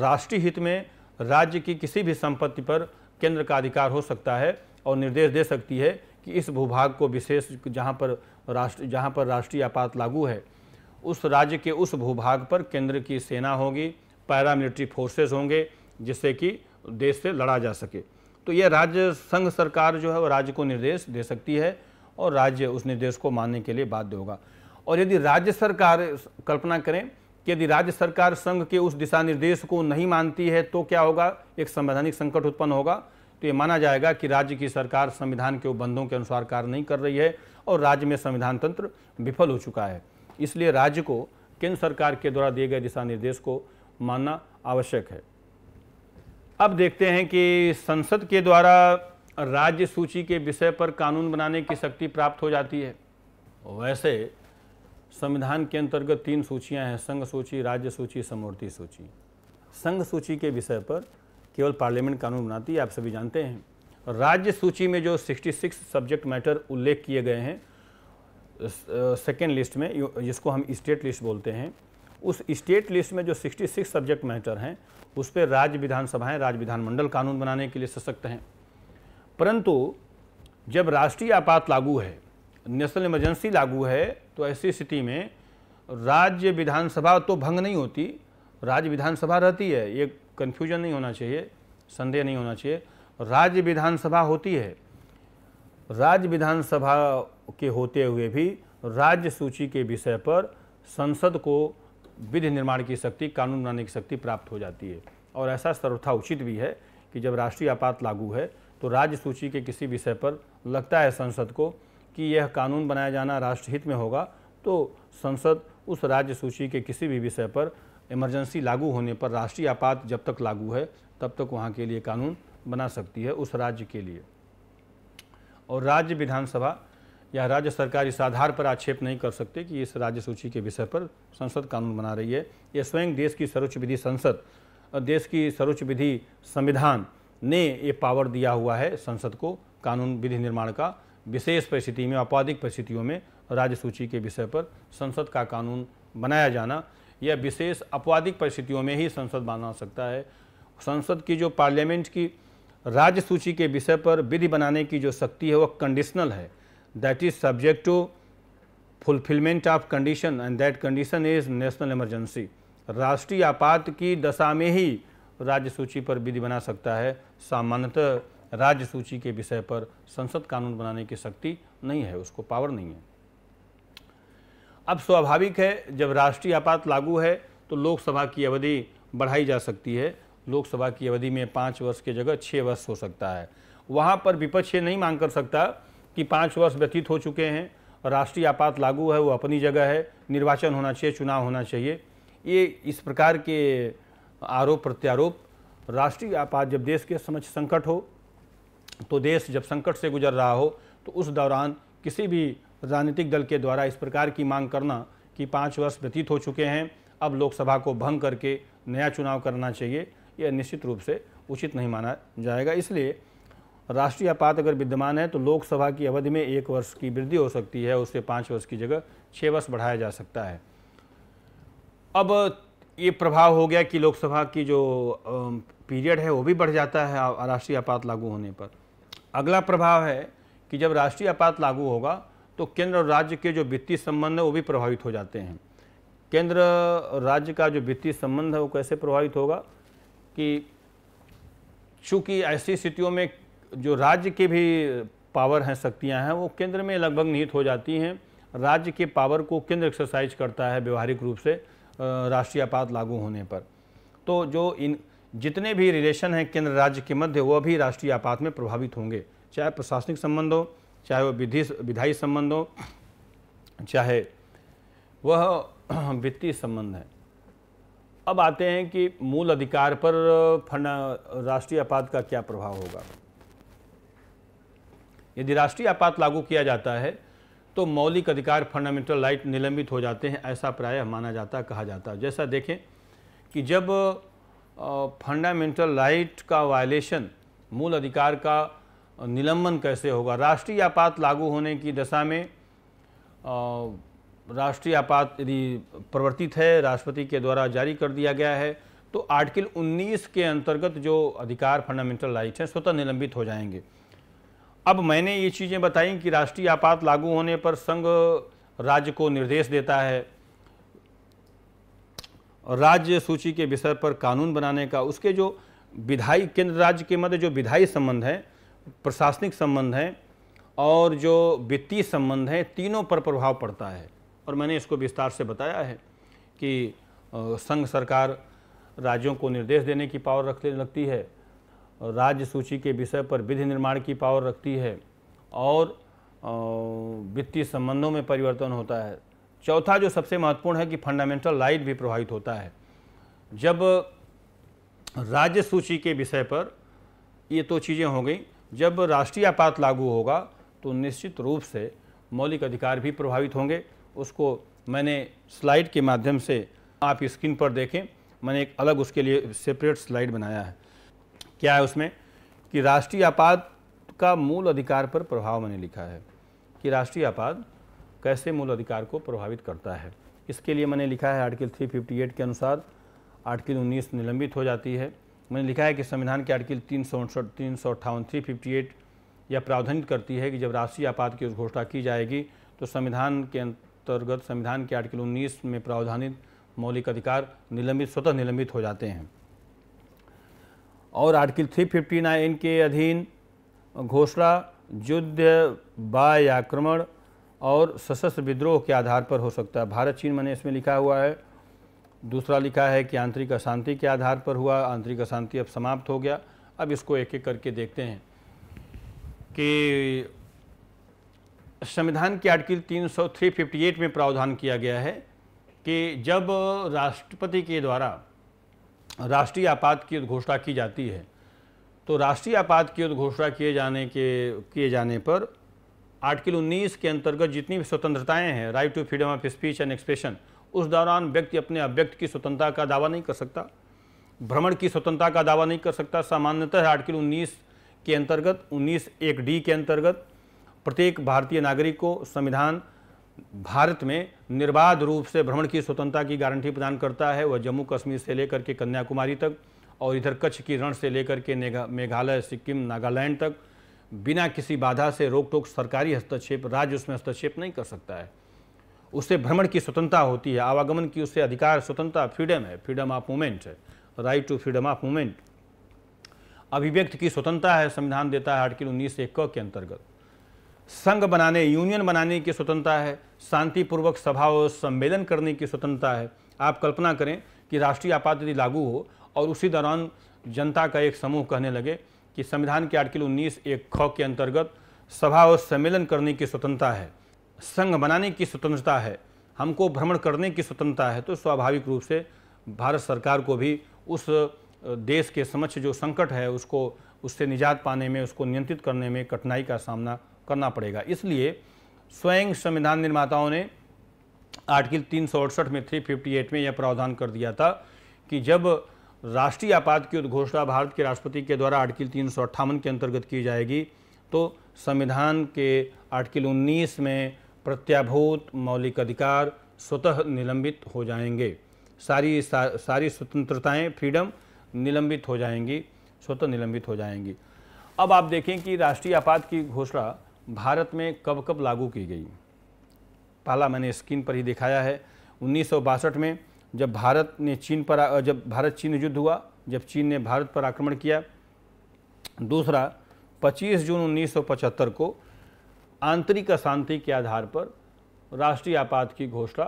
राष्ट्रीय हित में राज्य की किसी भी संपत्ति पर केंद्र का अधिकार हो सकता है और निर्देश दे सकती है कि इस भूभाग को विशेष जहाँ पर राष्ट्र जहाँ पर राष्ट्रीय आपात लागू है उस राज्य के उस भूभाग पर केंद्र की सेना होगी पैरामिलिट्री फोर्सेस होंगे जिससे कि देश से लड़ा जा सके तो यह राज्य संघ सरकार जो है वो राज्य को निर्देश दे सकती है और राज्य उस निर्देश को मानने के लिए बाध्य होगा और यदि राज्य सरकार कल्पना करें यदि राज्य सरकार संघ के उस दिशा निर्देश को नहीं मानती है तो क्या होगा एक संवैधानिक संकट उत्पन्न होगा तो ये माना जाएगा कि राज्य की सरकार संविधान के उपबंधों के अनुसार कार्य नहीं कर रही है और राज्य में संविधान तंत्र विफल हो चुका है इसलिए राज्य को केंद्र सरकार के द्वारा दिए गए दिशा निर्देश को मानना आवश्यक है अब देखते हैं कि संसद के द्वारा राज्य सूची के विषय पर कानून बनाने की शक्ति प्राप्त हो जाती है वैसे संविधान के अंतर्गत तीन सूचियां हैं संघ सूची राज्य सूची समूर्ति सूची संघ सूची के विषय पर केवल पार्लियामेंट कानून बनाती है आप सभी जानते हैं राज्य सूची में जो 66 सब्जेक्ट मैटर उल्लेख किए गए हैं सेकेंड लिस्ट में जिसको हम स्टेट लिस्ट बोलते हैं उस स्टेट लिस्ट में जो 66 सब्जेक्ट मैटर हैं उस पर राज्य विधानसभाएं राज्य विधानमंडल कानून बनाने के लिए सशक्त हैं परंतु जब राष्ट्रीय आपात लागू है नेशनल इमरजेंसी लागू है तो ऐसी स्थिति में राज्य विधानसभा तो भंग नहीं होती राज्य विधानसभा रहती है ये कन्फ्यूजन नहीं होना चाहिए संदेह नहीं होना चाहिए राज्य विधानसभा होती है राज्य विधानसभा के होते हुए भी राज्य सूची के विषय पर संसद को विधि निर्माण की शक्ति कानून बनाने की शक्ति प्राप्त हो जाती है और ऐसा सर्वथा उचित भी है कि जब राष्ट्रीय आपात लागू है तो राज्य सूची के किसी विषय पर लगता है संसद को कि यह कानून बनाया जाना राष्ट्रहित में होगा तो संसद उस राज्य सूची के किसी भी विषय पर इमरजेंसी लागू होने पर राष्ट्रीय आपात जब तक लागू है तब तक वहाँ के लिए कानून बना सकती है उस राज्य के लिए और राज्य विधानसभा या राज्य सरकार इस आधार पर आक्षेप नहीं कर सकते कि इस राज्य सूची के विषय पर संसद कानून बना रही है यह स्वयं देश की सर्वोच्च विधि संसद और देश की सर्वोच्च विधि संविधान ने ये पावर दिया हुआ है संसद को कानून विधि निर्माण का विशेष परिस्थिति में आपराधिक परिस्थितियों में राज्य सूची के विषय पर संसद का कानून बनाया जाना यह विशेष अपवादिक परिस्थितियों में ही संसद बना सकता है संसद की जो पार्लियामेंट की राज्य सूची के विषय पर विधि बनाने की जो शक्ति है वह कंडीशनल है that is subject to fulfilment of condition and that condition is national emergency राष्ट्रीय आपात की दशा में ही राज्य सूची पर विधि बना सकता है सामान्यतः राज्य सूची के विषय पर संसद कानून बनाने की शक्ति नहीं है उसको पावर नहीं है अब स्वाभाविक है जब राष्ट्रीय आपात लागू है तो लोकसभा की अवधि बढ़ाई जा सकती है लोकसभा की अवधि में पाँच वर्ष के जगह छः वर्ष हो सकता है वहाँ पर विपक्ष ये नहीं मांग कर सकता कि पाँच वर्ष व्यतीत हो चुके हैं राष्ट्रीय आपात लागू है वो अपनी जगह है निर्वाचन होना चाहिए चुनाव होना चाहिए ये इस प्रकार के आरोप प्रत्यारोप राष्ट्रीय आपात जब देश के समक्ष संकट हो तो देश जब संकट से गुजर रहा हो तो उस दौरान किसी भी राजनीतिक दल के द्वारा इस प्रकार की मांग करना कि पाँच वर्ष व्यतीत हो चुके हैं अब लोकसभा को भंग करके नया चुनाव करना चाहिए यह निश्चित रूप से उचित नहीं माना जाएगा इसलिए राष्ट्रीय आपात अगर विद्यमान है तो लोकसभा की अवधि में एक वर्ष की वृद्धि हो सकती है उससे पाँच वर्ष की जगह छः वर्ष बढ़ाया जा सकता है अब ये प्रभाव हो गया कि लोकसभा की जो पीरियड है वो भी बढ़ जाता है राष्ट्रीय आपात लागू होने पर अगला प्रभाव है कि जब राष्ट्रीय आपात लागू होगा तो केंद्र और राज्य के जो वित्तीय संबंध है वो भी प्रभावित हो जाते हैं केंद्र और राज्य का जो वित्तीय संबंध है वो कैसे प्रभावित होगा कि चूंकि ऐसी स्थितियों में जो राज्य के भी पावर हैं शक्तियाँ हैं वो केंद्र में लगभग निहित हो जाती हैं राज्य के पावर को केंद्र एक्सरसाइज करता है व्यवहारिक रूप से राष्ट्रीय आपात लागू होने पर तो जो इन जितने भी रिलेशन हैं केंद्र राज्य के मध्य वह भी राष्ट्रीय आपात में प्रभावित होंगे चाहे प्रशासनिक संबंध हो चाहे वह विधि विधायी संबंध हो चाहे वह वित्तीय संबंध है अब आते हैं कि मूल अधिकार पर राष्ट्रीय आपात का क्या प्रभाव होगा यदि राष्ट्रीय आपात लागू किया जाता है तो मौलिक अधिकार फंडामेंटल राइट निलंबित हो जाते हैं ऐसा प्रायः माना जाता कहा जाता है जैसा देखें कि जब फंडामेंटल राइट का वायलेशन मूल अधिकार का निलंबन कैसे होगा राष्ट्रीय आपात लागू होने की दशा में राष्ट्रीय आपात यदि प्रवर्तित है राष्ट्रपति के द्वारा जारी कर दिया गया है तो आर्टिकल 19 के अंतर्गत जो अधिकार फंडामेंटल राइट हैं स्वतः निलंबित हो जाएंगे अब मैंने ये चीज़ें बताई कि राष्ट्रीय आपात लागू होने पर संघ राज्य को निर्देश देता है और राज्य सूची के विषय पर कानून बनाने का उसके जो विधायी केंद्र राज्य के मध्य जो विधायी संबंध है प्रशासनिक संबंध है और जो वित्तीय संबंध है तीनों पर प्रभाव पड़ता है और मैंने इसको विस्तार से बताया है कि संघ सरकार राज्यों को निर्देश देने की पावर रखने लगती है राज्य सूची के विषय पर विधि निर्माण की पावर रखती है और वित्तीय संबंधों में परिवर्तन होता है चौथा जो सबसे महत्वपूर्ण है कि फंडामेंटल राइट भी प्रभावित होता है जब राज्य सूची के विषय पर ये तो चीज़ें हो गई जब राष्ट्रीय आपात लागू होगा तो निश्चित रूप से मौलिक अधिकार भी प्रभावित होंगे उसको मैंने स्लाइड के माध्यम से आप स्क्रीन पर देखें मैंने एक अलग उसके लिए सेपरेट स्लाइड बनाया है क्या है उसमें कि राष्ट्रीय आपात का मूल अधिकार पर प्रभाव मैंने लिखा है कि राष्ट्रीय आपात कैसे मूल अधिकार को प्रभावित करता है इसके लिए मैंने लिखा है आर्टिकल 358 के अनुसार आर्टिकल 19 निलंबित हो जाती है मैंने लिखा है कि संविधान के आर्टिकल तीन सौ उनसठ तीन सौ अट्ठावन थ्री फिफ्टी एट यह प्रावधानित करती है कि जब राष्ट्रीय आपात की घोषणा की जाएगी तो संविधान के अंतर्गत संविधान के आर्टिकल 19 में प्रावधानित मौलिक अधिकार निलंबित स्वतः निलंबित हो जाते हैं और आर्टिकल थ्री फिफ्टी के अधीन घोषणा युद्ध बाय आक्रमण और सशस्त्र विद्रोह के आधार पर हो सकता है भारत चीन मैंने इसमें लिखा हुआ है दूसरा लिखा है कि आंतरिक अशांति के आधार पर हुआ आंतरिक अशांति अब समाप्त हो गया अब इसको एक एक करके देखते हैं कि संविधान की आर्टिकल 300 एट में प्रावधान किया गया है कि जब राष्ट्रपति के द्वारा राष्ट्रीय आपात की उद्घोषणा की जाती है तो राष्ट्रीय आपात की उद्घोषणा किए जाने के किए जाने पर आर्टिकल 19 के अंतर्गत जितनी भी स्वतंत्रताएं हैं right to freedom of speech and expression उस दौरान व्यक्ति अपने अभ्यक्त की स्वतंत्रता का दावा नहीं कर सकता भ्रमण की स्वतंत्रता का दावा नहीं कर सकता सामान्यतः आर्टिकल 19 के अंतर्गत 19 एक डी के अंतर्गत प्रत्येक भारतीय नागरिक को संविधान भारत में निर्बाध रूप से भ्रमण की स्वतंत्रता की गारंटी प्रदान करता है वह जम्मू कश्मीर से लेकर के कन्याकुमारी तक और इधर कच्छ की रण से लेकर के मेघालय सिक्किम नागालैंड तक बिना किसी बाधा से रोक टोक सरकारी हस्तक्षेप राज्य उसमें हस्तक्षेप नहीं कर सकता है उससे भ्रमण की स्वतंत्रता होती है आवागमन की उससे अधिकार स्वतंत्रता फ्रीडम है फ्रीडम ऑफ मूवमेंट है right to freedom of movement अभिव्यक्त की स्वतंत्रता है संविधान देता है आर्टिकल उन्नीस एक के अंतर्गत संघ बनाने यूनियन बनाने की स्वतंत्रता है शांतिपूर्वक सभा और सम्मेलन करने की स्वतंत्रता है आप कल्पना करें कि राष्ट्रीय आपात यदि लागू हो और उसी दौरान जनता का एक समूह कहने लगे कि संविधान के आर्टिकल 19 एक ख के अंतर्गत सभा और सम्मेलन करने की स्वतंत्रता है संघ बनाने की स्वतंत्रता है हमको भ्रमण करने की स्वतंत्रता है तो स्वाभाविक रूप से भारत सरकार को भी उस देश के समक्ष जो संकट है उसको उससे निजात पाने में उसको नियंत्रित करने में कठिनाई का सामना करना पड़ेगा इसलिए स्वयं संविधान निर्माताओं ने आर्टिकल तीन में 358 में यह प्रावधान कर दिया था कि जब राष्ट्रीय आपात की उद्घोषणा भारत के राष्ट्रपति के द्वारा आर्टिकल तीन के अंतर्गत की जाएगी तो संविधान के आर्टिकल 19 में प्रत्याभूत मौलिक अधिकार स्वतः निलंबित हो जाएंगे सारी सा, सारी स्वतंत्रताएं फ्रीडम निलंबित हो जाएंगी स्वतः निलंबित हो जाएंगी अब आप देखें कि राष्ट्रीय आपात की घोषणा भारत में कब कब लागू की गई पहला मैंने स्क्रीन पर ही दिखाया है उन्नीस में जब भारत ने चीन पर जब भारत चीन युद्ध हुआ जब चीन ने भारत पर आक्रमण किया दूसरा 25 जून 1975 को आंतरिक अशांति के आधार पर राष्ट्रीय आपात की घोषणा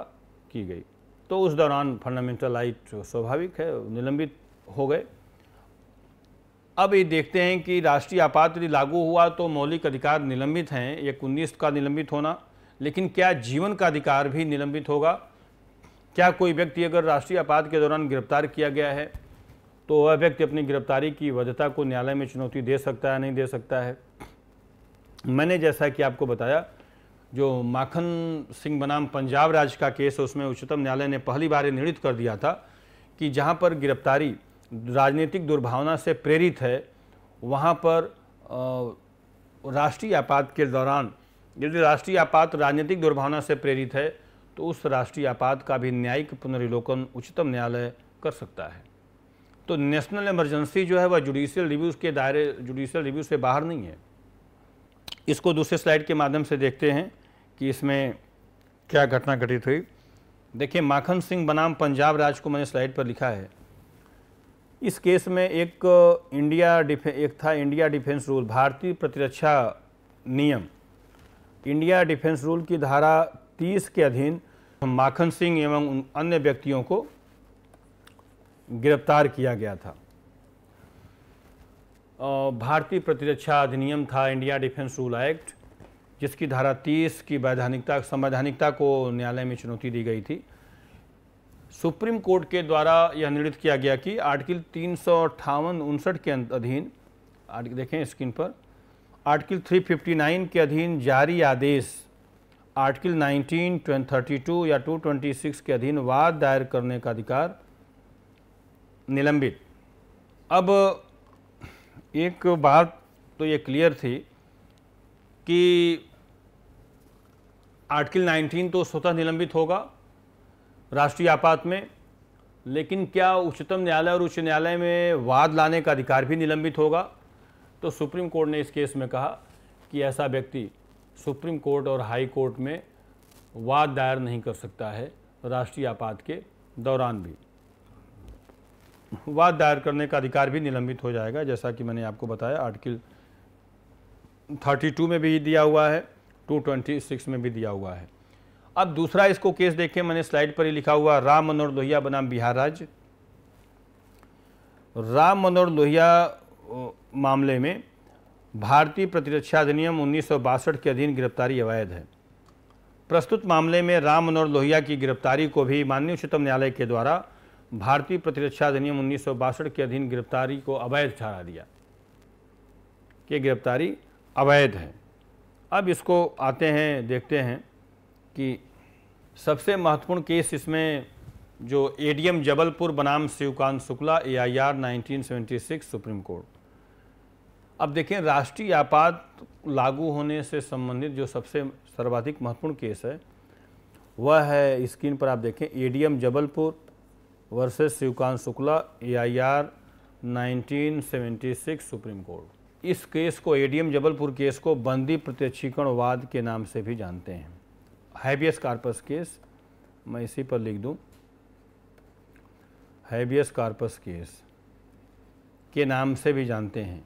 की गई तो उस दौरान फंडामेंटल राइट स्वाभाविक है निलंबित हो गए अब ये देखते हैं कि राष्ट्रीय आपात यदि लागू हुआ तो मौलिक अधिकार निलंबित हैं एक उन्नीस का निलंबित होना लेकिन क्या जीवन का अधिकार भी निलंबित होगा क्या कोई व्यक्ति अगर राष्ट्रीय आपात के दौरान गिरफ्तार किया गया है तो वह व्यक्ति अपनी गिरफ्तारी की वजहता को न्यायालय में चुनौती दे सकता है नहीं दे सकता है मैंने जैसा कि आपको बताया जो माखन सिंह बनाम पंजाब राज्य का केस है उसमें उच्चतम न्यायालय ने पहली बार निर्णित कर दिया था कि जहाँ पर गिरफ्तारी राजनीतिक दुर्भावना से प्रेरित है वहाँ पर राष्ट्रीय आपात के दौरान यदि राष्ट्रीय आपात राजनीतिक दुर्भावना से प्रेरित है तो उस राष्ट्रीय आपात का भी न्यायिक पुनर्विलोकन उच्चतम न्यायालय कर सकता है तो नेशनल इमरजेंसी जो है वह जुडिशियल रिव्यूज़ के दायरे जुडिशियल रिव्यू से बाहर नहीं है इसको दूसरे स्लाइड के माध्यम से देखते हैं कि इसमें क्या घटना घटित हुई देखिए माखन सिंह बनाम पंजाब राज को मैंने स्लाइड पर लिखा है इस केस में एक इंडिया डिफे एक था इंडिया डिफेंस रूल भारतीय प्रतिरक्षा नियम इंडिया डिफेंस रूल की धारा 30 के अधीन माखन सिंह एवं अन्य व्यक्तियों को गिरफ्तार किया गया था भारतीय प्रतिरक्षा अधिनियम था इंडिया डिफेंस रूल एक्ट जिसकी धारा 30 की वैधानिकता संवैधानिकता को न्यायालय में चुनौती दी गई थी सुप्रीम कोर्ट के द्वारा यह निर्णित किया गया कि आर्टिकल तीन सौ अट्ठावन उनसठ के अधीन देखें स्क्रीन पर आर्टिकल 359 के अधीन जारी आदेश आर्टिकल 19, 32 या 226 के अधीन वाद दायर करने का अधिकार निलंबित अब एक बात तो ये क्लियर थी कि आर्टिकल 19 तो स्वतः निलंबित होगा राष्ट्रीय आपात में लेकिन क्या उच्चतम न्यायालय और उच्च न्यायालय में वाद लाने का अधिकार भी निलंबित होगा तो सुप्रीम कोर्ट ने इस केस में कहा कि ऐसा व्यक्ति सुप्रीम कोर्ट और हाई कोर्ट में वाद दायर नहीं कर सकता है राष्ट्रीय आपात के दौरान भी वाद दायर करने का अधिकार भी निलंबित हो जाएगा जैसा कि मैंने आपको बताया आर्टिकल 32 में भी दिया हुआ है 226 में भी दिया हुआ है अब दूसरा इसको केस देखें मैंने स्लाइड पर ही लिखा हुआ राम मनोहर लोहिया बनाम बिहार राज्य राम मनोहर लोहिया मामले में भारतीय प्रतिरक्षा अधिनियम उन्नीस के अधीन गिरफ्तारी अवैध है प्रस्तुत मामले में राम मनोहर लोहिया की गिरफ्तारी को भी माननीय उच्चतम न्यायालय के द्वारा भारतीय प्रतिरक्षा अधिनियम उन्नीस के अधीन गिरफ्तारी को अवैध ठहरा दिया कि गिरफ्तारी अवैध है अब इसको आते हैं देखते हैं कि सबसे महत्वपूर्ण केस इसमें जो एडीएम जबलपुर बनाम Shivkant Shukla AIR 1976 supreme court अब देखें राष्ट्रीय आपात लागू होने से संबंधित जो सबसे सर्वाधिक महत्वपूर्ण केस है वह है स्क्रीन पर आप देखें ADM Jabalpur versus Shivkant Shukla AIR 1976 supreme court इस केस को एडीएम जबलपुर केस को बंदी प्रत्यक्षीकरण वाद के नाम से भी जानते हैं हैबियस कार्पस केस मैं इसी पर लिख दूं हैबियस कार्पस केस के नाम से भी जानते हैं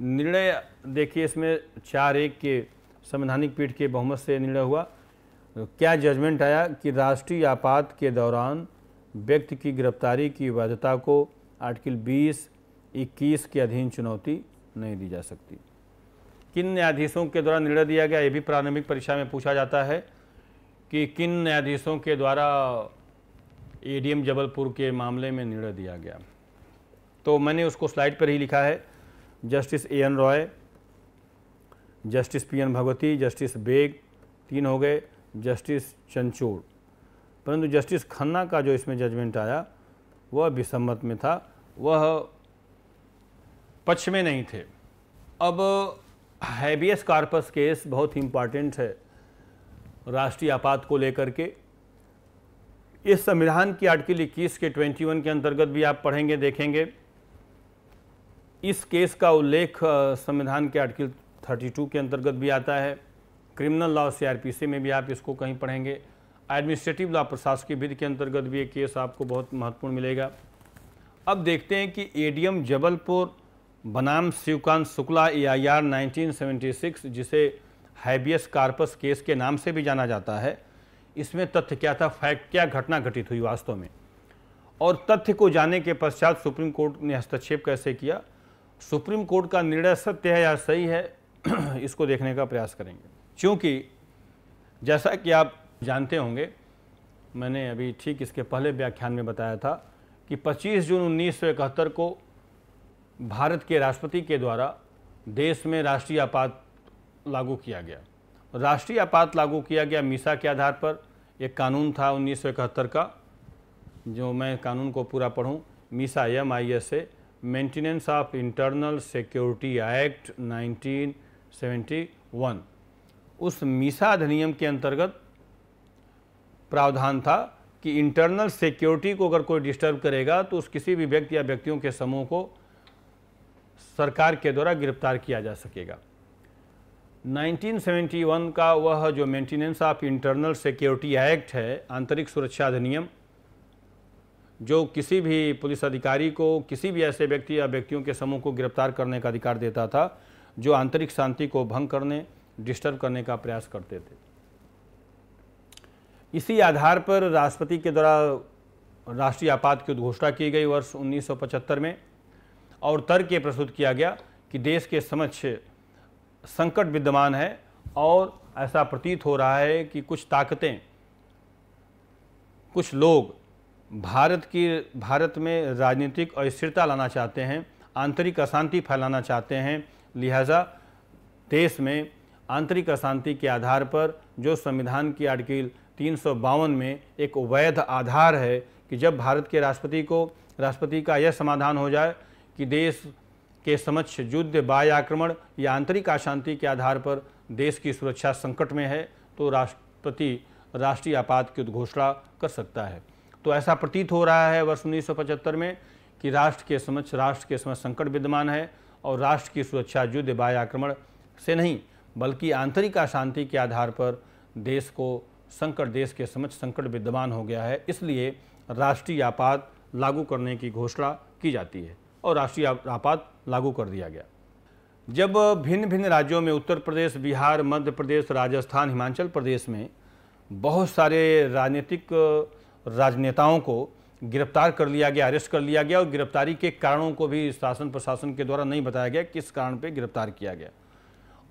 निर्णय देखिए इसमें चार एक के संवैधानिक पीठ के बहुमत से निर्णय हुआ क्या जजमेंट आया कि राष्ट्रीय आपात के दौरान व्यक्ति की गिरफ्तारी की वैधता को आर्टिकल 20, 21 के अधीन चुनौती नहीं दी जा सकती किन न्यायाधीशों के द्वारा निर्णय दिया गया ये भी प्रारंभिक परीक्षा में पूछा जाता है कि किन न्यायाधीशों के द्वारा एडीएम जबलपुर के मामले में निर्णय दिया गया तो मैंने उसको स्लाइड पर ही लिखा है justice A N Ray justice P N Bhagwati justice Beg तीन हो गए जस्टिस चंचोड़ परंतु जस्टिस खन्ना का जो इसमें जजमेंट आया वह विसम्मत में था वह पक्ष में नहीं थे अब हैबियस कार्पस केस बहुत ही इम्पॉर्टेंट है राष्ट्रीय आपात को लेकर के इस संविधान की आर्टिकल इक्कीस के 21 के अंतर्गत भी आप पढ़ेंगे देखेंगे इस केस का उल्लेख संविधान के आर्टिकल 32 के अंतर्गत भी आता है क्रिमिनल लॉ सीआरपीसी में भी आप इसको कहीं पढ़ेंगे एडमिनिस्ट्रेटिव लॉ प्रशासकीय विधि के अंतर्गत भी ये केस आपको बहुत महत्वपूर्ण मिलेगा अब देखते हैं कि एडीएम जबलपुर बनाम Shivkant Shukla A I R जिसे हैबियस कार्पस केस के नाम से भी जाना जाता है इसमें तथ्य क्या था फैक्ट क्या घटना घटित हुई वास्तव में और तथ्य को जाने के पश्चात सुप्रीम कोर्ट ने हस्तक्षेप कैसे किया सुप्रीम कोर्ट का निर्णय सत्य है या सही है इसको देखने का प्रयास करेंगे क्योंकि जैसा कि आप जानते होंगे मैंने अभी ठीक इसके पहले व्याख्यान में बताया था कि 25 जून उन्नीस को भारत के राष्ट्रपति के द्वारा देश में राष्ट्रीय आपात लागू किया गया राष्ट्रीय आपात लागू किया गया मीसा के आधार पर एक कानून था उन्नीस का जो मैं कानून को पूरा पढ़ूं MISA M I S A maintenance of internal security act 1971 उस मीसा अधिनियम के अंतर्गत प्रावधान था कि इंटरनल सिक्योरिटी को अगर कोई डिस्टर्ब करेगा तो उस किसी भी व्यक्ति या व्यक्तियों के समूह को सरकार के द्वारा गिरफ्तार किया जा सकेगा 1971 का वह जो maintenance of internal security act है आंतरिक सुरक्षा अधिनियम जो किसी भी पुलिस अधिकारी को किसी भी ऐसे व्यक्ति या व्यक्तियों के समूह को गिरफ्तार करने का अधिकार देता था जो आंतरिक शांति को भंग करने डिस्टर्ब करने का प्रयास करते थे इसी आधार पर राष्ट्रपति के द्वारा राष्ट्रीय आपात की उद्घोषणा की गई वर्ष 1975 में और तर्क ये प्रस्तुत किया गया कि देश के समक्ष संकट विद्यमान है और ऐसा प्रतीत हो रहा है कि कुछ ताकतें कुछ लोग भारत की भारत में राजनीतिक अस्थिरता लाना चाहते हैं आंतरिक अशांति फैलाना चाहते हैं लिहाजा देश में आंतरिक अशांति के आधार पर जो संविधान की आर्टिकल तीन में एक वैध आधार है कि जब भारत के राष्ट्रपति को राष्ट्रपति का यह समाधान हो जाए कि देश के समक्ष युद्ध बाह्य आक्रमण या आंतरिक अशांति के आधार पर देश की सुरक्षा संकट में है तो राष्ट्रपति राष्ट्रीय आपात की उद्घोषणा कर सकता है तो ऐसा प्रतीत हो रहा है वर्ष उन्नीस में कि राष्ट्र के समक्ष राष्ट्र के समक्ष संकट विद्यमान है और राष्ट्र की सुरक्षा युद्ध बाह्य आक्रमण से नहीं बल्कि आंतरिक अशांति के आधार पर देश को संकट देश के समक्ष संकट विद्यमान हो गया है इसलिए राष्ट्रीय आपात लागू करने की घोषणा की जाती है और राष्ट्रीय आपात लागू कर दिया गया जब भिन्न भिन्न राज्यों में उत्तर प्रदेश बिहार मध्य प्रदेश राजस्थान हिमाचल प्रदेश में बहुत सारे राजनीतिक राजनेताओं को गिरफ्तार कर लिया गया अरेस्ट कर लिया गया और गिरफ्तारी के कारणों को भी शासन प्रशासन के द्वारा नहीं बताया गया किस कारण पर गिरफ्तार किया गया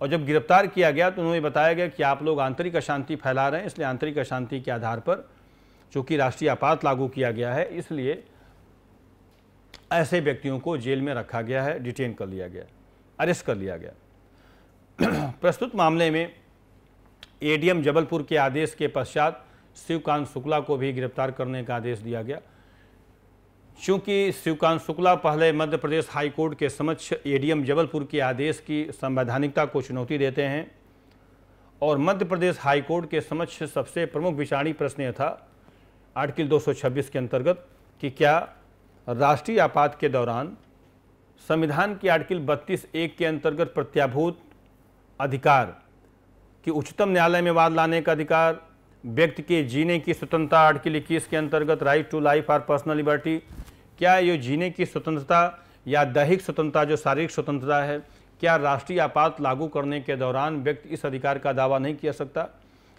और जब गिरफ्तार किया गया तो उन्होंने बताया गया कि आप लोग आंतरिक अशांति फैला रहे हैं इसलिए आंतरिक अशांति के आधार पर चूंकि राष्ट्रीय आपात लागू किया गया है इसलिए ऐसे व्यक्तियों को जेल में रखा गया है डिटेन कर लिया गया अरेस्ट कर लिया गया प्रस्तुत मामले में एडीएम जबलपुर के आदेश के पश्चात शिवकांत शुक्ला को भी गिरफ्तार करने का आदेश दिया गया चूंकि शिवकांत शुक्ला पहले मध्य प्रदेश हाईकोर्ट के समक्ष एडीएम जबलपुर के आदेश की संवैधानिकता को चुनौती देते हैं और मध्य प्रदेश हाईकोर्ट के समक्ष सबसे प्रमुख विचारणी प्रश्न यह था आर्टिकल 226 के अंतर्गत कि क्या राष्ट्रीय आपात के दौरान संविधान की आर्टिकल बत्तीस एक के अंतर्गत प्रत्याभूत अधिकार कि उच्चतम न्यायालय में वाद लाने का अधिकार व्यक्ति के जीने की स्वतंत्रता आर्टिकल इक्कीस के अंतर्गत राइट टू लाइफ और पर्सनल लिबर्टी क्या ये जीने की स्वतंत्रता या दैहिक स्वतंत्रता जो शारीरिक स्वतंत्रता है क्या राष्ट्रीय आपात लागू करने के दौरान व्यक्ति इस अधिकार का दावा नहीं किया सकता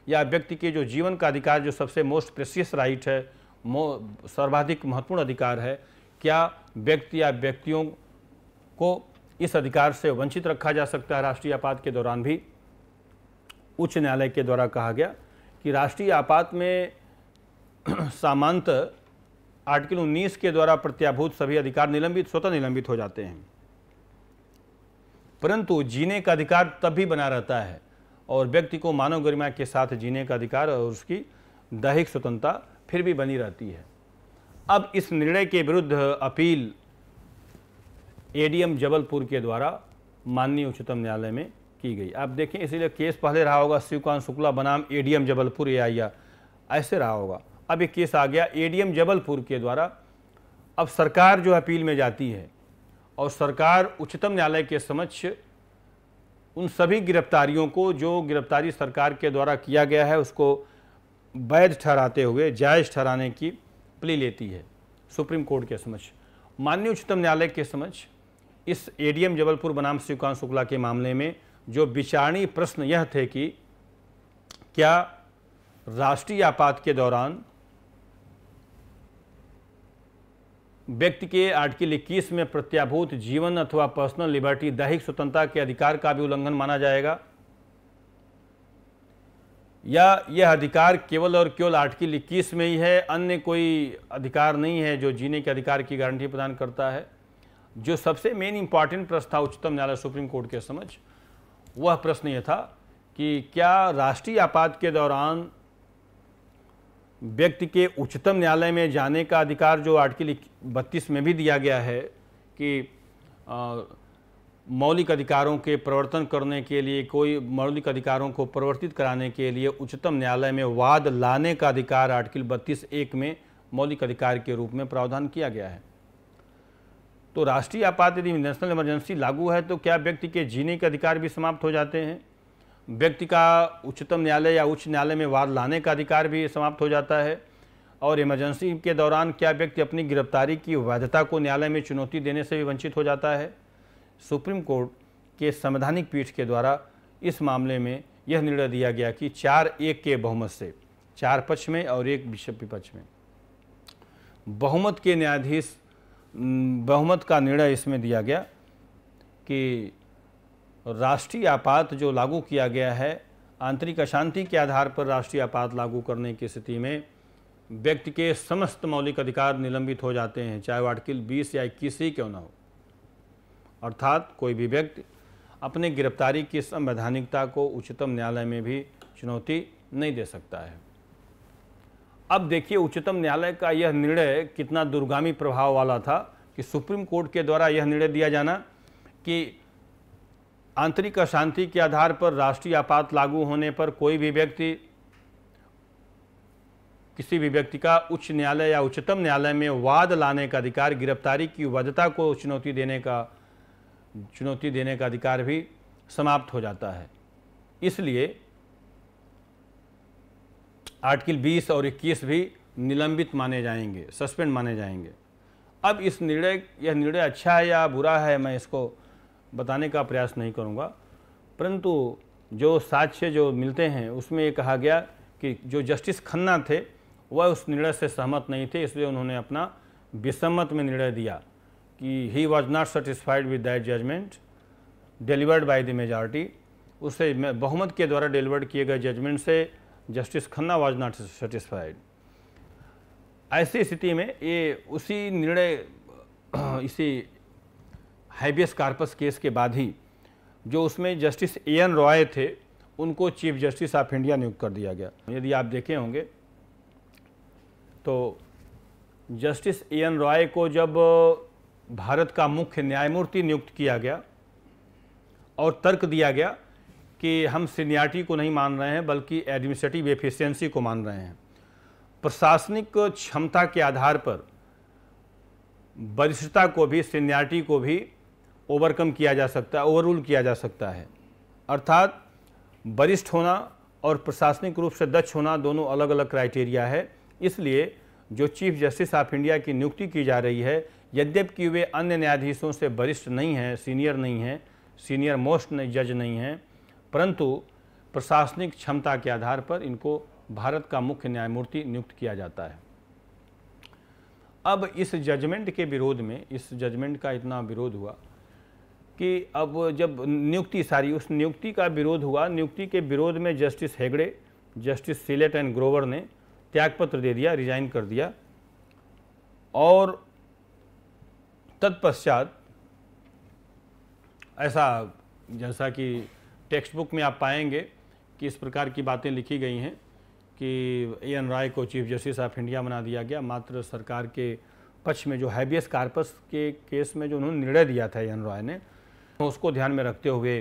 या व्यक्ति के जो जीवन का अधिकार जो सबसे मोस्ट प्रेसियस राइट है सर्वाधिक महत्वपूर्ण अधिकार है क्या व्यक्ति या व्यक्तियों को इस अधिकार से वंचित रखा जा सकता है राष्ट्रीय आपात के दौरान भी उच्च न्यायालय के द्वारा कहा गया कि राष्ट्रीय आपात में सामान्त आर्टिकल 19 के द्वारा प्रत्याभूत सभी अधिकार निलंबित स्वतः निलंबित हो जाते हैं परंतु जीने का अधिकार तब भी बना रहता है और व्यक्ति को मानव गरिमा के साथ जीने का अधिकार और उसकी दैहिक स्वतंत्रता फिर भी बनी रहती है अब इस निर्णय के विरुद्ध अपील एडीएम जबलपुर के द्वारा माननीय उच्चतम न्यायालय में की गई आप देखें इसीलिए केस पहले रहा होगा शिवकांत शुक्ला बनाम एडीएम जबलपुर एआईआर ऐसे रहा होगा अब ये केस आ गया एडीएम जबलपुर के द्वारा अब सरकार जो अपील में जाती है और सरकार उच्चतम न्यायालय के समक्ष उन सभी गिरफ्तारियों को जो गिरफ्तारी सरकार के द्वारा किया गया है उसको वैध ठहराते हुए जायज़ ठहराने की प्ली लेती है सुप्रीम कोर्ट के समक्ष माननीय उच्चतम न्यायालय के समक्ष इस एडीएम जबलपुर बनाम श्रीकांत शुक्ला के मामले में जो विचारणीय प्रश्न यह थे कि क्या राष्ट्रीय आपात के दौरान व्यक्ति के आर्टिकल इक्कीस में प्रत्याभूत जीवन अथवा पर्सनल लिबर्टी दैहिक स्वतंत्रता के अधिकार का भी उल्लंघन माना जाएगा या यह अधिकार केवल और केवल आर्टिकल इक्कीस में ही है अन्य कोई अधिकार नहीं है जो जीने के अधिकार की गारंटी प्रदान करता है जो सबसे मेन इंपॉर्टेंट प्रश्न था उच्चतम न्यायालय सुप्रीम कोर्ट के समझ वह प्रश्न यह था कि क्या राष्ट्रीय आपात के दौरान व्यक्ति के उच्चतम न्यायालय में जाने का अधिकार जो आर्टिकल बत्तीस में भी दिया गया है कि मौलिक अधिकारों के प्रवर्तन करने के लिए कोई मौलिक अधिकारों को परिवर्तित कराने के लिए उच्चतम न्यायालय में वाद लाने का अधिकार आर्टिकल बत्तीस एक में मौलिक अधिकार के रूप में प्रावधान किया गया है तो राष्ट्रीय आपात यदि नेशनल इमरजेंसी लागू है तो क्या व्यक्ति के जीने के अधिकार भी समाप्त हो जाते हैं व्यक्ति का उच्चतम न्यायालय या उच्च न्यायालय में वाद लाने का अधिकार भी समाप्त हो जाता है और इमरजेंसी के दौरान क्या व्यक्ति अपनी गिरफ्तारी की वैधता को न्यायालय में चुनौती देने से भी वंचित हो जाता है सुप्रीम कोर्ट के संवैधानिक पीठ के द्वारा इस मामले में यह निर्णय दिया गया कि चार एक के बहुमत से चार पक्ष में और एक विपक्ष में बहुमत के न्यायाधीश बहुमत का निर्णय इसमें दिया गया कि राष्ट्रीय आपात जो लागू किया गया है आंतरिक अशांति के आधार पर राष्ट्रीय आपात लागू करने की स्थिति में व्यक्ति के समस्त मौलिक अधिकार निलंबित हो जाते हैं चाहे वो आर्टिकल बीस या इक्कीस ही क्यों ना हो अर्थात कोई भी व्यक्ति अपने गिरफ्तारी की संवैधानिकता को उच्चतम न्यायालय में भी चुनौती नहीं दे सकता है अब देखिए उच्चतम न्यायालय का यह निर्णय कितना दुर्गामी प्रभाव वाला था कि सुप्रीम कोर्ट के द्वारा यह निर्णय दिया जाना कि आंतरिक अशांति के आधार पर राष्ट्रीय आपात लागू होने पर कोई भी व्यक्ति किसी भी व्यक्ति का उच्च न्यायालय या उच्चतम न्यायालय में वाद लाने का अधिकार गिरफ्तारी की वैधता को चुनौती देने का चुनौती देने का अधिकार भी समाप्त हो जाता है इसलिए आर्टिकल 20 और 21 भी निलंबित माने जाएंगे सस्पेंड माने जाएंगे अब इस निर्णय यह निर्णय अच्छा है या बुरा है मैं इसको बताने का प्रयास नहीं करूँगा परंतु जो साक्ष्य जो मिलते हैं उसमें ये कहा गया कि जो जस्टिस खन्ना थे वह उस निर्णय से सहमत नहीं थे इसलिए उन्होंने अपना विसम्मत में निर्णय दिया कि he was not satisfied with that judgement delivered by the majority उसे बहुमत के द्वारा डिलीवर्ड किए गए जजमेंट से justice Khanna was not satisfied ऐसी स्थिति में ये उसी निर्णय इसी हाइबियस कार्पस केस के बाद ही जो उसमें जस्टिस ए एन रॉय थे उनको चीफ जस्टिस ऑफ इंडिया नियुक्त कर दिया गया यदि आप देखे होंगे तो जस्टिस ए एन रॉय को जब भारत का मुख्य न्यायमूर्ति नियुक्त किया गया और तर्क दिया गया कि हम सीनियरिटी को नहीं मान रहे हैं बल्कि एडमिनिस्ट्रेटिव एफिशिएंसी को मान रहे हैं प्रशासनिक क्षमता के आधार पर वरिष्ठता को भी सीनियरिटी को भी ओवरकम किया जा सकता है ओवररूल किया जा सकता है अर्थात वरिष्ठ होना और प्रशासनिक रूप से दक्ष होना दोनों अलग अलग क्राइटेरिया है इसलिए जो चीफ जस्टिस ऑफ इंडिया की नियुक्ति की जा रही है यद्यपि वे अन्य न्यायाधीशों से वरिष्ठ नहीं हैं सीनियर नहीं हैं सीनियर मोस्ट जज नहीं हैं परंतु प्रशासनिक क्षमता के आधार पर इनको भारत का मुख्य न्यायमूर्ति नियुक्त किया जाता है अब इस जजमेंट के विरोध में इस जजमेंट का इतना विरोध हुआ कि अब जब नियुक्ति सारी उस नियुक्ति का विरोध हुआ नियुक्ति के विरोध में justice Hegde justice Shelat and Grover ने त्यागपत्र दे दिया रिजाइन कर दिया और तत्पश्चात ऐसा जैसा कि टेक्स्ट बुक में आप पाएंगे कि इस प्रकार की बातें लिखी गई हैं कि ए एन राय को चीफ जस्टिस ऑफ इंडिया बना दिया गया मात्र सरकार के पक्ष में जो हैबियस कार्पस के केस में जो उन्होंने निर्णय दिया था ए एन राय ने उसको ध्यान में रखते हुए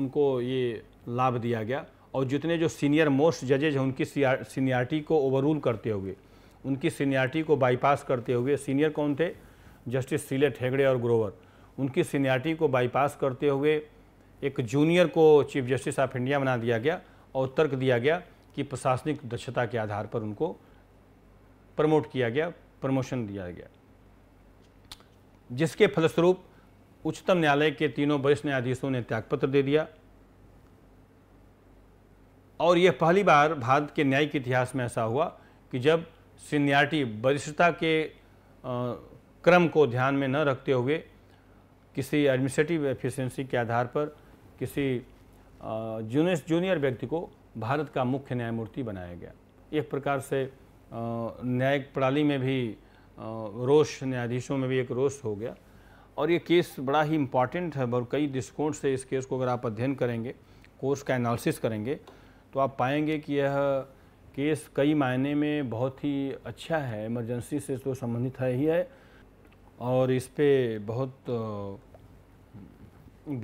उनको ये लाभ दिया गया और जितने जो सीनियर मोस्ट जजेज हैं उनकी सीनियरिटी को ओवरूल करते हुए उनकी सीनियरिटी को बाईपास करते हुए सीनियर कौन थे जस्टिस सीले ठेगड़े और ग्रोवर उनकी सीनियरिटी को बाईपास करते हुए एक जूनियर को चीफ जस्टिस ऑफ इंडिया बना दिया गया और तर्क दिया गया कि प्रशासनिक दक्षता के आधार पर उनको प्रमोट किया गया प्रमोशन दिया गया जिसके फलस्वरूप उच्चतम न्यायालय के तीनों वरिष्ठ न्यायाधीशों ने त्यागपत्र दे दिया और यह पहली बार भारत के न्यायिक इतिहास में ऐसा हुआ कि जब सीनियरिटी वरिष्ठता के क्रम को ध्यान में न रखते हुए किसी एडमिनिस्ट्रेटिव एफिशिएंसी के आधार पर किसी जूनियर जूनियर व्यक्ति को भारत का मुख्य न्यायमूर्ति बनाया गया एक प्रकार से न्यायिक प्रणाली में भी रोष न्यायाधीशों में भी एक रोष हो गया और ये केस बड़ा ही इम्पॉर्टेंट है और कई दृष्टिकोण से इस केस को अगर आप अध्ययन करेंगे कोर्स का एनालिसिस करेंगे तो आप पाएंगे कि यह केस कई मायने में बहुत ही अच्छा है इमरजेंसी से तो संबंधित है ही है और इस पर बहुत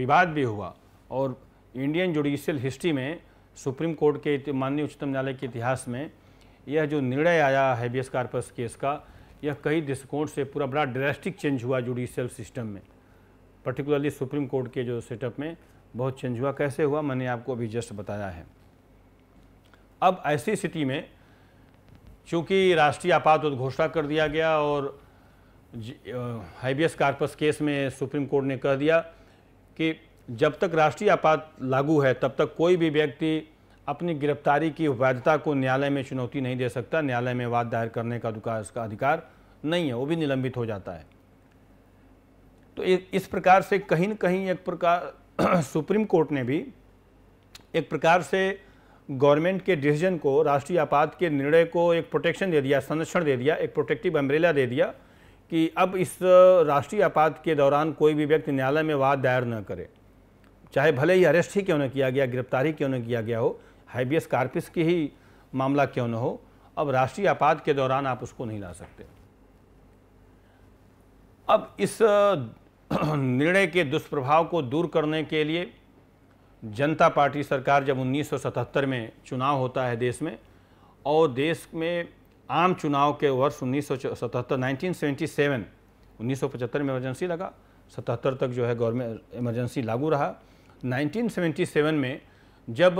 विवाद भी हुआ और इंडियन जुडिशियल हिस्ट्री में सुप्रीम कोर्ट के माननीय उच्चतम न्यायालय के इतिहास में यह जो निर्णय आया हैबियस कार्पस केस का यह कई दृष्टिकोण से पूरा बड़ा ड्रेस्टिक चेंज हुआ जुडिशियल सिस्टम में पर्टिकुलरली सुप्रीम कोर्ट के जो सेटअप में बहुत चेंज हुआ कैसे हुआ मैंने आपको अभी जस्ट बताया है अब ऐसी स्थिति में चूँकि राष्ट्रीय आपात उद्घोषणा कर दिया गया और हैबियस कार्पस केस में सुप्रीम कोर्ट ने कह दिया कि जब तक राष्ट्रीय आपात लागू है तब तक कोई भी व्यक्ति अपनी गिरफ्तारी की वैधता को न्यायालय में चुनौती नहीं दे सकता न्यायालय में वाद दायर करने का अधिकार उसका अधिकार नहीं है वो भी निलंबित हो जाता है तो इस प्रकार से कहीं न कहीं एक प्रकार सुप्रीम कोर्ट ने भी एक प्रकार से गवर्नमेंट के डिसीजन को राष्ट्रीय आपात के निर्णय को एक प्रोटेक्शन दे दिया संरक्षण दे दिया एक प्रोटेक्टिव अम्ब्रेला दे दिया कि अब इस राष्ट्रीय आपात के दौरान कोई भी व्यक्ति न्यायालय में वाद दायर न करे चाहे भले ही अरेस्ट ही क्यों न किया गया गिरफ्तारी क्यों न किया गया हो हाइबियस कार्पिस की ही मामला क्यों न हो अब राष्ट्रीय आपात के दौरान आप उसको नहीं ला सकते अब इस निर्णय के दुष्प्रभाव को दूर करने के लिए जनता पार्टी सरकार जब 1977 में चुनाव होता है देश में और देश में आम चुनाव के वर्ष 1977 सौ पचहत्तर में इमरजेंसी लगा 77 तक जो है गवर्नमेंट इमरजेंसी लागू रहा 1977 में जब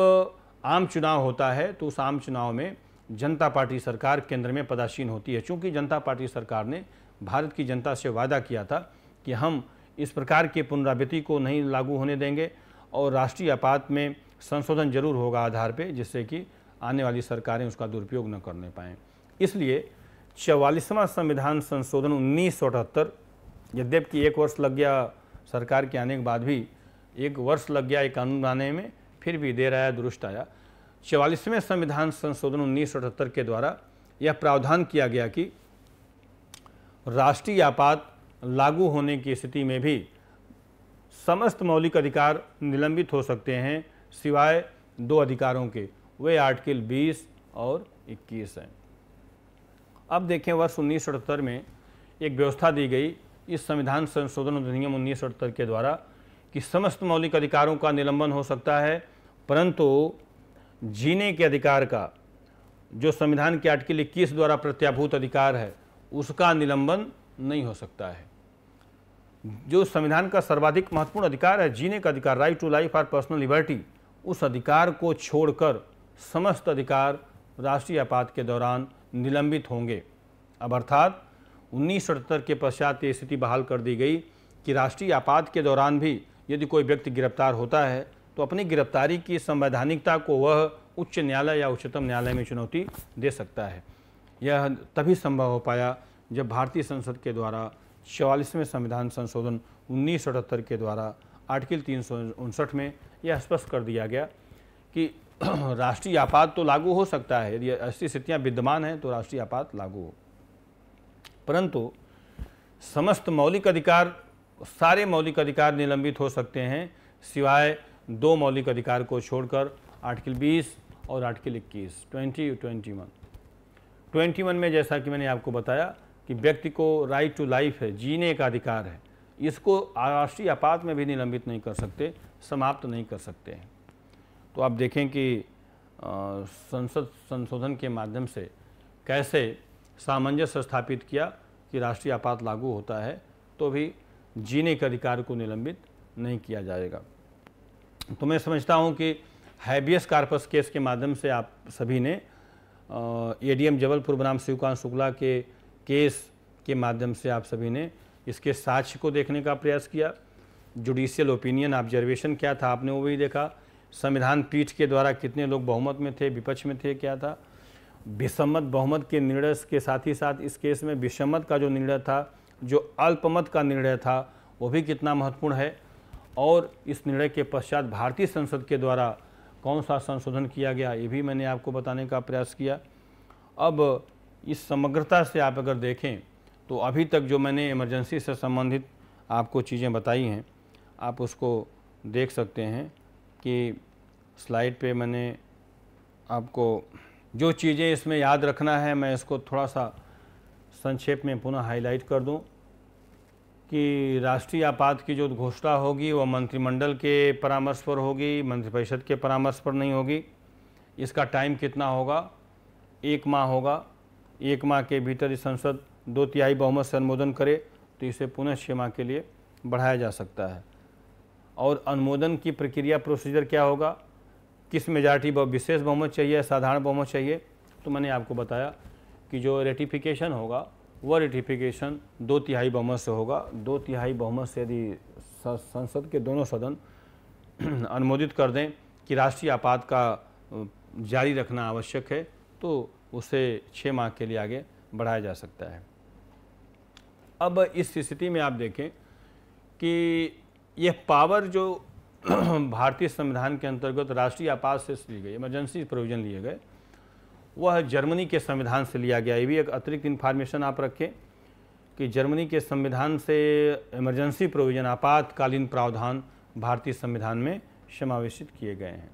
आम चुनाव होता है तो उस आम चुनाव में जनता पार्टी सरकार केंद्र में पदासीन होती है चूँकि जनता पार्टी सरकार ने भारत की जनता से वादा किया था कि हम इस प्रकार के पुनरावृत्ति को नहीं लागू होने देंगे और राष्ट्रीय आपात में संशोधन जरूर होगा आधार पे जिससे कि आने वाली सरकारें उसका दुरुपयोग न करने पाएँ इसलिए चवालीसवां संविधान संशोधन उन्नीस सौ अठहत्तर यद्यपि कि एक वर्ष लग गया सरकार के आने के बाद भी एक वर्ष लग गया एक कानून बनाने में फिर भी देर आया दुरुस्त आया चवालीसवें संविधान संशोधन उन्नीस के द्वारा यह प्रावधान किया गया कि राष्ट्रीय आपात लागू होने की स्थिति में भी समस्त मौलिक अधिकार निलंबित हो सकते हैं सिवाय दो अधिकारों के वे आर्टिकल 20 और 21 हैं अब देखें वर्ष उन्नीस में एक व्यवस्था दी गई इस संविधान संशोधन अधिनियम उन्नीस के द्वारा कि समस्त मौलिक अधिकारों का निलंबन हो सकता है परंतु जीने के अधिकार का जो संविधान के आर्टिकल इक्कीस द्वारा प्रत्याभूत अधिकार है उसका निलंबन नहीं हो सकता है जो संविधान का सर्वाधिक महत्वपूर्ण अधिकार है जीने का अधिकार राइट टू लाइफ और पर्सनल लिबर्टी उस अधिकार को छोड़कर समस्त अधिकार राष्ट्रीय आपात के दौरान निलंबित होंगे अब अर्थात उन्नीस के पश्चात ये स्थिति बहाल कर दी गई कि राष्ट्रीय आपात के दौरान भी यदि कोई व्यक्ति गिरफ्तार होता है तो अपनी गिरफ्तारी की संवैधानिकता को वह उच्च न्यायालय या उच्चतम न्यायालय में चुनौती दे सकता है यह तभी संभव हो पाया जब भारतीय संसद के द्वारा चवालीसवें संविधान संशोधन उन्नीस के द्वारा आर्टिकल तीन में यह स्पष्ट कर दिया गया कि राष्ट्रीय आपात तो लागू हो सकता है यदि ऐसी स्थितियाँ विद्यमान हैं तो राष्ट्रीय आपात लागू हो परंतु समस्त मौलिक अधिकार सारे मौलिक अधिकार निलंबित हो सकते हैं सिवाय दो मौलिक अधिकार को छोड़कर आर्टिकल 20 और article 21 20 twenty one twenty one में जैसा कि मैंने आपको बताया कि व्यक्ति को राइट टू लाइफ है जीने का अधिकार है इसको राष्ट्रीय आपात में भी निलंबित नहीं कर सकते समाप्त नहीं कर सकते हैं तो आप देखें कि संसद संशोधन के माध्यम से कैसे सामंजस्य स्थापित किया कि राष्ट्रीय आपात लागू होता है तो भी जीने के अधिकार को निलंबित नहीं किया जाएगा तो मैं समझता हूँ कि हैबियस कार्पस केस के माध्यम से आप सभी ने एडीएम जबलपुर बनाम शिवकांत शुक्ला के केस के माध्यम से आप सभी ने इसके साक्ष्य को देखने का प्रयास किया जुडिशियल ओपिनियन ऑब्जर्वेशन क्या था आपने वो भी देखा संविधान पीठ के द्वारा कितने लोग बहुमत में थे विपक्ष में थे क्या था विसम्मत बहुमत के निर्णय के साथ ही साथ इस केस में विसम्मत का जो निर्णय था जो अल्पमत का निर्णय था वो भी कितना महत्वपूर्ण है और इस निर्णय के पश्चात भारतीय संसद के द्वारा कौन सा संशोधन किया गया ये भी मैंने आपको बताने का प्रयास किया अब इस समग्रता से आप अगर देखें तो अभी तक जो मैंने इमरजेंसी से संबंधित आपको चीज़ें बताई हैं आप उसको देख सकते हैं कि स्लाइड पे मैंने आपको जो चीज़ें इसमें याद रखना है मैं इसको थोड़ा सा संक्षेप में पुनः हाईलाइट कर दूं कि राष्ट्रीय आपात की जो घोषणा होगी वह मंत्रिमंडल के परामर्श पर होगी मंत्रिपरिषद के परामर्श पर नहीं होगी इसका टाइम कितना होगा एक माह होगा एक माह के भीतर इस संसद दो तिहाई बहुमत से अनुमोदन करे तो इसे पुनः छः माह के लिए बढ़ाया जा सकता है और अनुमोदन की प्रक्रिया प्रोसीजर क्या होगा किस मेजॉरिटी विशेष बहुमत चाहिए साधारण बहुमत चाहिए तो मैंने आपको बताया कि जो रेटिफिकेशन होगा वह रेटिफिकेशन दो तिहाई बहुमत से होगा दो तिहाई बहुमत से यदि संसद के दोनों सदन अनुमोदित कर दें कि राष्ट्रीय आपात का जारी रखना आवश्यक है तो उसे छः माह के लिए आगे बढ़ाया जा सकता है अब इस स्थिति में आप देखें कि यह पावर जो भारतीय संविधान के अंतर्गत राष्ट्रीय आपात से ली गई इमरजेंसी प्रोविजन लिए गए वह जर्मनी के संविधान से लिया गया ये भी एक अतिरिक्त इन्फॉर्मेशन आप रखें कि जर्मनी के संविधान से इमरजेंसी प्रोविज़न आपातकालीन प्रावधान भारतीय संविधान में समावेशित किए गए हैं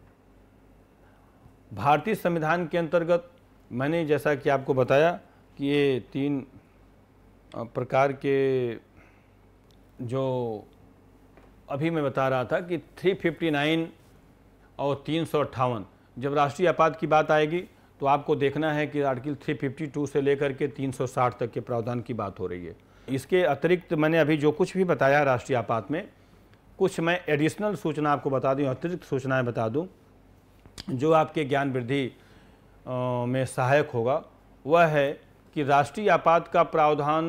भारतीय संविधान के अंतर्गत मैंने जैसा कि आपको बताया कि ये तीन प्रकार के जो अभी मैं बता रहा था कि 359 और तीन जब राष्ट्रीय आपात की बात आएगी तो आपको देखना है कि आर्टिकल 352 से लेकर के 360 तक के प्रावधान की बात हो रही है इसके अतिरिक्त मैंने अभी जो कुछ भी बताया राष्ट्रीय आपात में कुछ मैं एडिशनल सूचना आपको बता दूँ अतिरिक्त सूचनाएँ बता दूँ जो आपके ज्ञान वृद्धि में सहायक होगा वह है कि राष्ट्रीय आपात का प्रावधान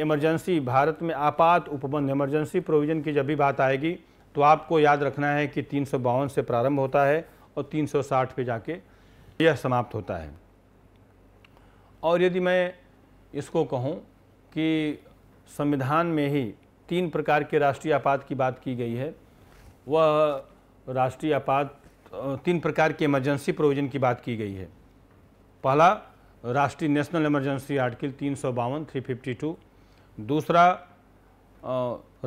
इमरजेंसी भारत में आपात उपबंध इमरजेंसी प्रोविज़न की जब भी बात आएगी तो आपको याद रखना है कि तीन से प्रारंभ होता है और 360 पे जाके यह समाप्त होता है और यदि मैं इसको कहूँ कि संविधान में ही तीन प्रकार के राष्ट्रीय आपात की बात की गई है वह राष्ट्रीय आपात तीन प्रकार के इमरजेंसी प्रोविज़न की बात की गई है पहला राष्ट्रीय नेशनल इमरजेंसी आर्टिकल तीन सौ बावन थ्री फिफ्टी टू दूसरा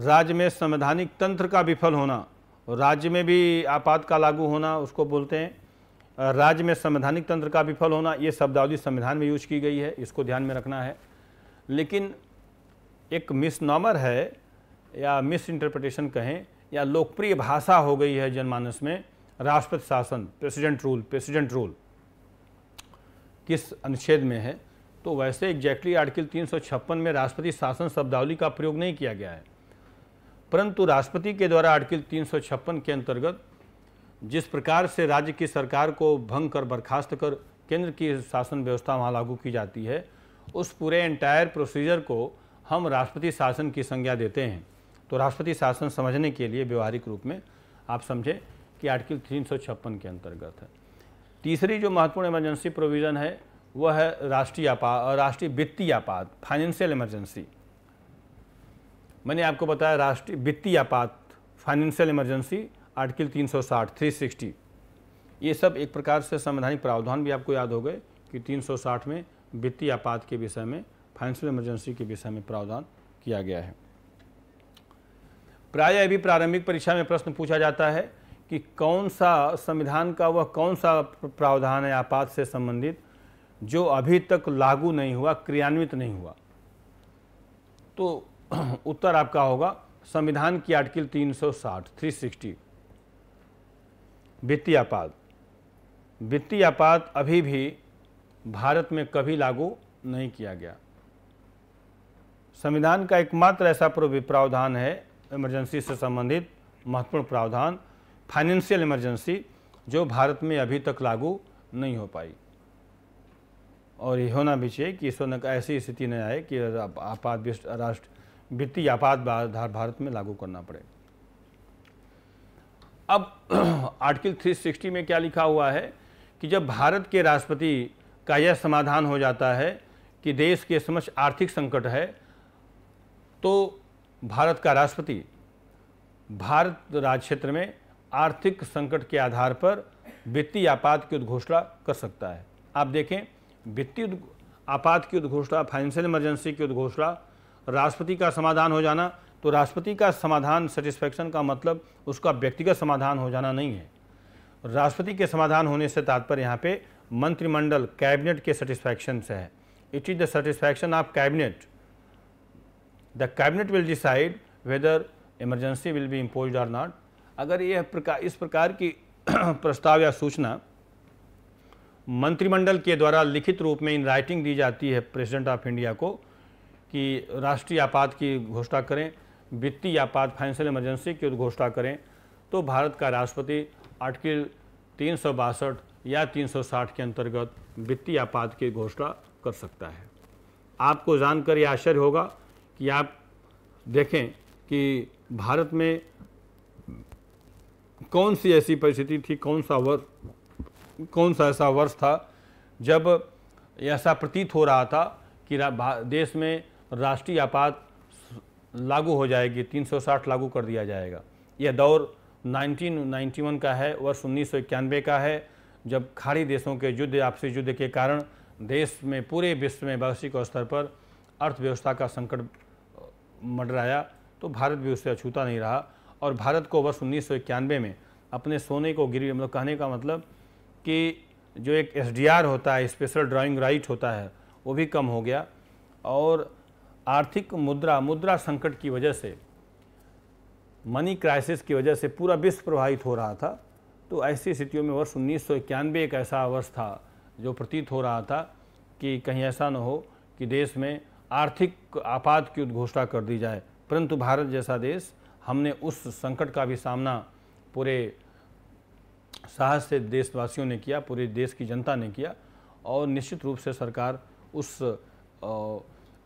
राज्य में संवैधानिक तंत्र का विफल होना राज्य में भी आपात का लागू होना उसको बोलते हैं राज्य में संवैधानिक तंत्र का विफल होना ये शब्दावली संविधान में यूज की गई है इसको ध्यान में रखना है लेकिन एक मिसनॉमर है या मिस इंटरप्रटेशन कहें या लोकप्रिय भाषा हो गई है जनमानस में राष्ट्रपति शासन प्रेसिडेंट रूल प्रेसिडेंट रूल किस अनुच्छेद में है तो वैसे एग्जैक्टली आर्टिकल तीन में राष्ट्रपति शासन शब्दावली का प्रयोग नहीं किया गया है परंतु राष्ट्रपति के द्वारा आर्टिकल तीन के अंतर्गत जिस प्रकार से राज्य की सरकार को भंग कर बर्खास्त कर केंद्र की शासन व्यवस्था वहाँ लागू की जाती है उस पूरे एंटायर प्रोसीजर को हम राष्ट्रपति शासन की संज्ञा देते हैं तो राष्ट्रपति शासन समझने के लिए व्यवहारिक रूप में आप समझें कि आर्टिकल तीन के अंतर्गत है तीसरी जो महत्वपूर्ण इमरजेंसी प्रोविज़न है वह है राष्ट्रीय आपात राष्ट्रीय वित्तीय आपात फाइनेंशियल इमरजेंसी मैंने आपको बताया राष्ट्रीय वित्तीय आपात फाइनेंशियल इमरजेंसी आर्टिकल 360 360 ये सब एक प्रकार से संवैधानिक प्रावधान भी आपको याद हो गए कि 360 में वित्तीय आपात के विषय में फाइनेंशियल इमरजेंसी के विषय में प्रावधान किया गया है प्राय अभी प्रारंभिक परीक्षा में प्रश्न पूछा जाता है कि कौन सा संविधान का वह कौन सा प्रावधान है आपात से संबंधित जो अभी तक लागू नहीं हुआ क्रियान्वित नहीं हुआ तो उत्तर आपका होगा संविधान की आर्टिकल 360 360 वित्तीय आपात वित्तीय आपात अभी भी भारत में कभी लागू नहीं किया गया संविधान का एकमात्र ऐसा प्रावधान है इमरजेंसी से संबंधित महत्वपूर्ण प्रावधान फाइनेंशियल इमरजेंसी जो भारत में अभी तक लागू नहीं हो पाई और ये होना भी चाहिए कि इस वक्त ऐसी स्थिति नहीं आए कि आपात राष्ट्र वित्तीय आपात भारत में लागू करना पड़ेगा अब आर्टिकल 360 में क्या लिखा हुआ है कि जब भारत के राष्ट्रपति का यह समाधान हो जाता है कि देश के समक्ष आर्थिक संकट है तो भारत का राष्ट्रपति भारत राज क्षेत्र में आर्थिक संकट के आधार पर वित्तीय आपात की उद्घोषणा कर सकता है आप देखें वित्तीय आपात की उद्घोषणा फाइनेंशियल इमरजेंसी की उद्घोषणा राष्ट्रपति का समाधान हो जाना तो राष्ट्रपति का समाधान सेटिस्फैक्शन का मतलब उसका व्यक्तिगत समाधान हो जाना नहीं है राष्ट्रपति के समाधान होने से तात्पर्य यहाँ पे मंत्रिमंडल कैबिनेट के सेटिस्फैक्शन से है it is the satisfaction of cabinet the cabinet will decide whether emergency will be impose or not अगर यह प्रकार इस प्रकार की प्रस्ताव या सूचना मंत्रिमंडल के द्वारा लिखित रूप में इन राइटिंग दी जाती है प्रेसिडेंट ऑफ इंडिया को कि राष्ट्रीय आपात की घोषणा करें वित्तीय आपात फाइनेंशियल इमरजेंसी की उद्घोषणा करें तो भारत का राष्ट्रपति आर्टिकल तीन या 360 के अंतर्गत वित्तीय आपात की घोषणा कर सकता है आपको जानकर यह आश्चर्य होगा कि आप देखें कि भारत में कौन सी ऐसी परिस्थिति थी कौन सा वर्ष कौन सा ऐसा वर्ष था जब ऐसा प्रतीत हो रहा था कि देश में राष्ट्रीय आपात लागू हो जाएगी 360 लागू कर दिया जाएगा यह दौर 1991 का है वर्ष उन्नीस का है जब खाड़ी देशों के युद्ध आपसी युद्ध के कारण देश में पूरे विश्व में वैश्विक स्तर पर अर्थव्यवस्था का संकट मंडराया तो भारत भी उससे अछूता नहीं रहा और भारत को वर्ष उन्नीस में अपने सोने को गिरी मतलब कहने का मतलब कि जो एक एस होता है स्पेशल ड्राइंग राइट होता है वो भी कम हो गया और आर्थिक मुद्रा मुद्रा संकट की वजह से मनी क्राइसिस की वजह से पूरा विश्व प्रभावित हो रहा था तो ऐसी स्थितियों में वर्ष उन्नीस एक ऐसा वर्ष था जो प्रतीत हो रहा था कि कहीं ऐसा न हो कि देश में आर्थिक आपात की उद्घोषणा कर दी जाए परंतु भारत जैसा देश हमने उस संकट का भी सामना पूरे साहस से देशवासियों ने किया पूरे देश की जनता ने किया और निश्चित रूप से सरकार उस आ,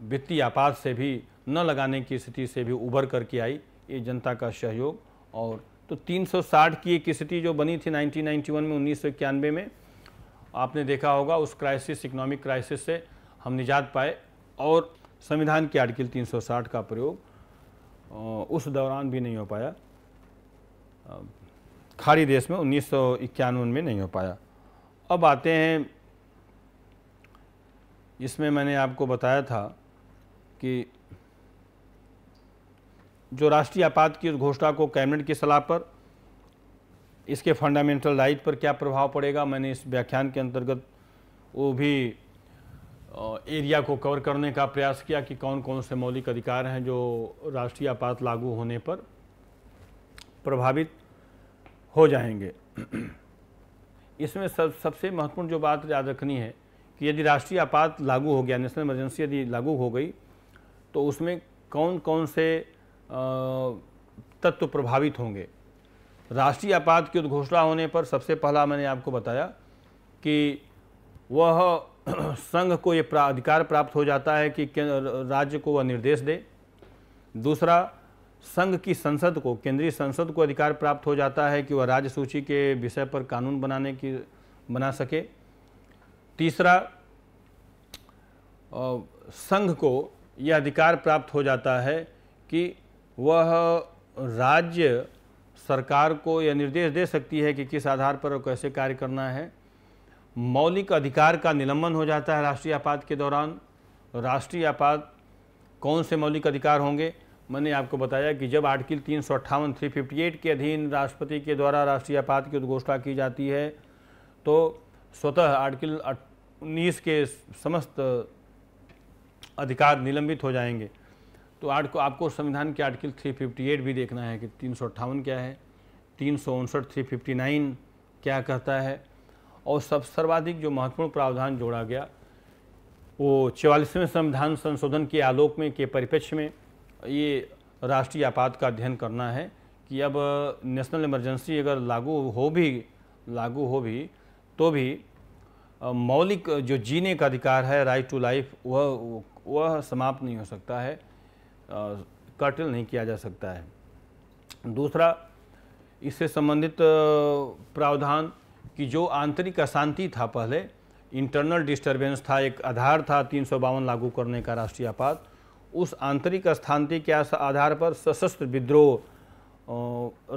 वित्तीय आपात से भी न लगाने की स्थिति से भी उभर करके आई ये जनता का सहयोग और तो 360 की एक स्थिति जो बनी थी 1991 में उन्नीस में आपने देखा होगा उस क्राइसिस इकोनॉमिक क्राइसिस से हम निजात पाए और संविधान के आर्टिकल 360 का प्रयोग उस दौरान भी नहीं हो पाया खाड़ी देश में उन्नीस में नहीं हो पाया अब आते हैं इसमें मैंने आपको बताया था कि जो राष्ट्रीय आपात की घोषणा को कैबिनेट की सलाह पर इसके फंडामेंटल राइट पर क्या प्रभाव पड़ेगा मैंने इस व्याख्यान के अंतर्गत वो भी एरिया को कवर करने का प्रयास किया कि कौन कौन से मौलिक अधिकार हैं जो राष्ट्रीय आपात लागू होने पर प्रभावित हो जाएंगे इसमें सब सबसे महत्वपूर्ण जो बात याद रखनी है कि यदि राष्ट्रीय आपात लागू हो गया नेशनल इमरजेंसी यदि लागू हो गई तो उसमें कौन कौन से तत्व प्रभावित होंगे राष्ट्रीय आपात की उद्घोषणा होने पर सबसे पहला मैंने आपको बताया कि वह संघ को ये प्रा, अधिकार प्राप्त हो जाता है कि राज्य को वह निर्देश दे दूसरा संघ की संसद को केंद्रीय संसद को अधिकार प्राप्त हो जाता है कि वह राज्य सूची के विषय पर कानून बनाने की बना सके तीसरा संघ को यह अधिकार प्राप्त हो जाता है कि वह राज्य सरकार को यह निर्देश दे सकती है कि किस आधार पर और कैसे कार्य करना है मौलिक अधिकार का निलंबन हो जाता है राष्ट्रीय आपात के दौरान राष्ट्रीय आपात कौन से मौलिक अधिकार होंगे मैंने आपको बताया कि जब आर्टिकल तीन सौ अट्ठावन थ्री फिफ्टी एट के अधीन राष्ट्रपति के द्वारा राष्ट्रीय आपात की उद्घोषणा की जाती है तो स्वतः आर्टिकल उन्नीस के समस्त अधिकार निलंबित हो जाएंगे तो आर्ट को आपको संविधान के आर्टिकल 358 भी देखना है कि तीन क्या है तीन सौ क्या कहता है और सब सर्वाधिक जो महत्वपूर्ण प्रावधान जोड़ा गया वो चवालीसवें संविधान संशोधन के आलोक में के परिप्रेक्ष्य में ये राष्ट्रीय आपात का अध्ययन करना है कि अब नेशनल इमरजेंसी अगर लागू हो भी लागू हो भी तो भी मौलिक जो जीने का अधिकार है राइट टू लाइफ वह वह समाप्त नहीं हो सकता है कटल नहीं किया जा सकता है दूसरा इससे संबंधित प्रावधान कि जो आंतरिक अशांति था पहले इंटरनल डिस्टरबेंस था एक आधार था तीन लागू करने का राष्ट्रीय आपात उस आंतरिक अशांति के आधार पर सशस्त्र विद्रोह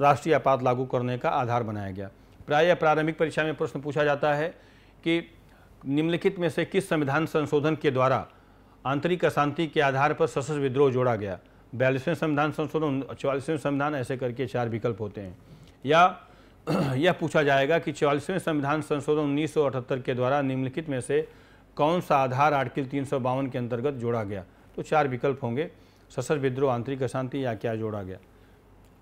राष्ट्रीय आपात लागू करने का आधार बनाया गया प्राय प्रारंभिक परीक्षा में प्रश्न पूछा जाता है कि निम्नलिखित में से किस संविधान संशोधन के द्वारा आंतरिक अशांति के आधार पर सशस्त्र विद्रोह जोड़ा गया बयालीसवें संविधान संशोधन चौवालीसवें संविधान ऐसे करके चार विकल्प होते हैं या यह पूछा जाएगा कि चौवालीसवें संविधान संशोधन उन्नीस के द्वारा निम्नलिखित में से कौन सा आधार आर्टिकल तीन के अंतर्गत जोड़ा गया तो चार विकल्प होंगे सशस्त्र विद्रोह आंतरिक अशांति या क्या जोड़ा गया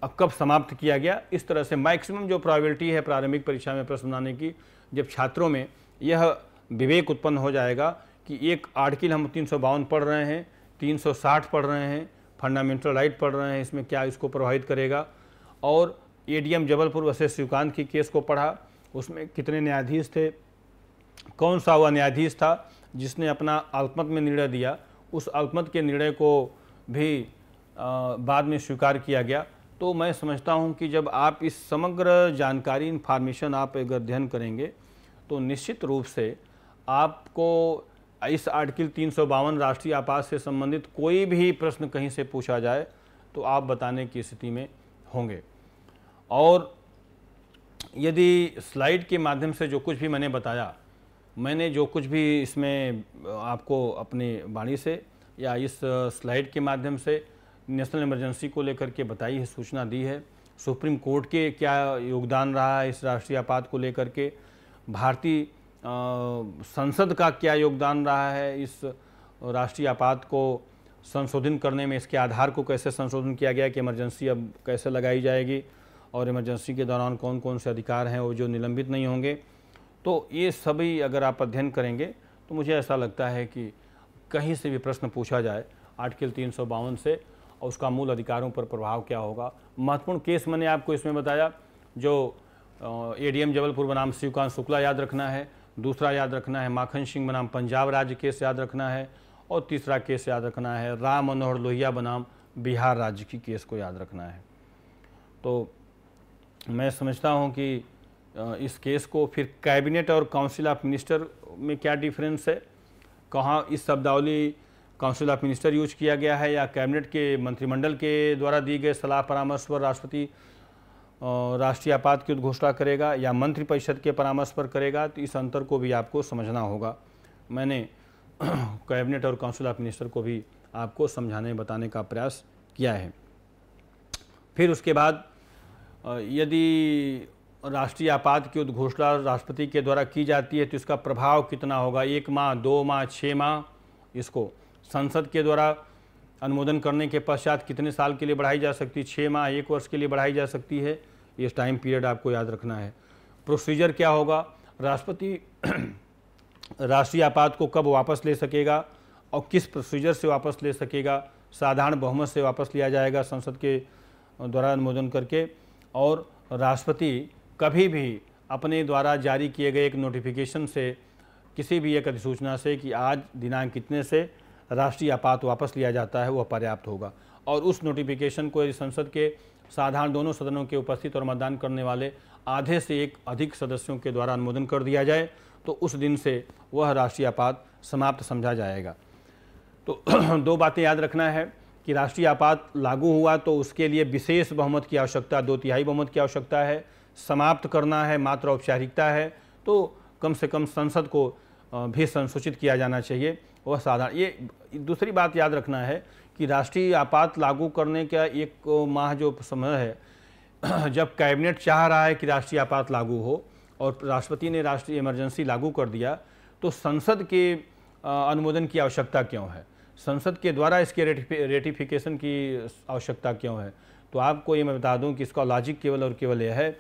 अब कब समाप्त किया गया इस तरह से मैक्सिमम जो प्रॉबिलिटी है प्रारंभिक परीक्षा में प्रश्न बनाने की जब छात्रों में यह विवेक उत्पन्न हो जाएगा कि एक आर्टिकल हम तीन पढ़ रहे हैं 360 पढ़ रहे हैं फंडामेंटल राइट पढ़ रहे हैं इसमें क्या इसको प्रभावित करेगा और एडीएम जबलपुर वैसे शिवकांत की केस को पढ़ा उसमें कितने न्यायाधीश थे कौन सा वह न्यायाधीश था जिसने अपना अल्पमत में निर्णय दिया उस अल्पमत के निर्णय को भी आ, बाद में स्वीकार किया गया तो मैं समझता हूं कि जब आप इस समग्र जानकारी इन्फॉर्मेशन आप अगर अध्ययन करेंगे तो निश्चित रूप से आपको इस आर्टिकल तीन राष्ट्रीय आपात से संबंधित कोई भी प्रश्न कहीं से पूछा जाए तो आप बताने की स्थिति में होंगे और यदि स्लाइड के माध्यम से जो कुछ भी मैंने बताया मैंने जो कुछ भी इसमें आपको अपनी वाणी से या इस स्लाइड के माध्यम से नेशनल इमरजेंसी को लेकर के बताई है सूचना दी है सुप्रीम कोर्ट के क्या योगदान रहा है इस राष्ट्रीय आपात को लेकर के भारतीय संसद का क्या योगदान रहा है इस राष्ट्रीय आपात को संशोधन करने में इसके आधार को कैसे संशोधन किया गया कि इमरजेंसी अब कैसे लगाई जाएगी और इमरजेंसी के दौरान कौन कौन से अधिकार हैं वो जो निलंबित नहीं होंगे तो ये सभी अगर आप अध्ययन करेंगे तो मुझे ऐसा लगता है कि कहीं से भी प्रश्न पूछा जाए आर्टिकल तीन सौ बावन से और उसका मूल अधिकारों पर प्रभाव क्या होगा महत्वपूर्ण केस मैंने आपको इसमें बताया जो एडीएम जबलपुर बनाम शिवकांत शुक्ला याद रखना है दूसरा याद रखना है माखन सिंह बनाम पंजाब राज्य केस याद रखना है और तीसरा केस याद रखना है राम मनोहर लोहिया बनाम बिहार राज्य की केस को याद रखना है तो मैं समझता हूं कि इस केस को फिर कैबिनेट और काउंसिल ऑफ मिनिस्टर में क्या डिफरेंस है कहाँ इस शब्दावली काउंसिल ऑफ मिनिस्टर यूज किया गया है या कैबिनेट के मंत्रिमंडल के द्वारा दी गए सलाह परामर्श पर राष्ट्रपति राष्ट्रीय आपात की उद्घोषणा करेगा या मंत्रिपरिषद के परामर्श पर करेगा तो इस अंतर को भी आपको समझना होगा मैंने कैबिनेट और काउंसिल ऑफ मिनिस्टर को भी आपको समझाने बताने का प्रयास किया है फिर उसके बाद यदि राष्ट्रीय आपात की उद्घोषणा राष्ट्रपति के द्वारा की जाती है तो इसका प्रभाव कितना होगा एक माह दो माह छः माह इसको संसद के द्वारा अनुमोदन करने के पश्चात कितने साल के लिए बढ़ाई जा सकती है छः माह एक वर्ष के लिए बढ़ाई जा सकती है ये टाइम पीरियड आपको याद रखना है प्रोसीजर क्या होगा राष्ट्रपति राष्ट्रीय आपात को कब वापस ले सकेगा और किस प्रोसीजर से वापस ले सकेगा साधारण बहुमत से वापस लिया जाएगा संसद के द्वारा अनुमोदन करके और राष्ट्रपति कभी भी अपने द्वारा जारी किए गए एक नोटिफिकेशन से किसी भी एक अधिसूचना से कि आज दिनांक कितने से राष्ट्रीय आपात वापस लिया जाता है वह पर्याप्त होगा और उस नोटिफिकेशन को यदि संसद के साधारण दोनों सदनों के उपस्थित और मतदान करने वाले आधे से एक अधिक सदस्यों के द्वारा अनुमोदन कर दिया जाए तो उस दिन से वह राष्ट्रीय आपात समाप्त समझा जाएगा तो दो बातें याद रखना है कि राष्ट्रीय आपात लागू हुआ तो उसके लिए विशेष बहुमत की आवश्यकता दो तिहाई बहुमत की आवश्यकता है समाप्त करना है मात्र औपचारिकता है तो कम से कम संसद को भी संसूचित किया जाना चाहिए वह साधारण ये दूसरी बात याद रखना है कि राष्ट्रीय आपात लागू करने का एक माह जो समय है जब कैबिनेट चाह रहा है कि राष्ट्रीय आपात लागू हो और राष्ट्रपति ने राष्ट्रीय इमरजेंसी लागू कर दिया तो संसद के अनुमोदन की आवश्यकता क्यों है संसद के द्वारा इसके रेटिफिकेशन की आवश्यकता क्यों है तो आपको ये मैं बता दूं कि इसका लॉजिक केवल और केवल यह है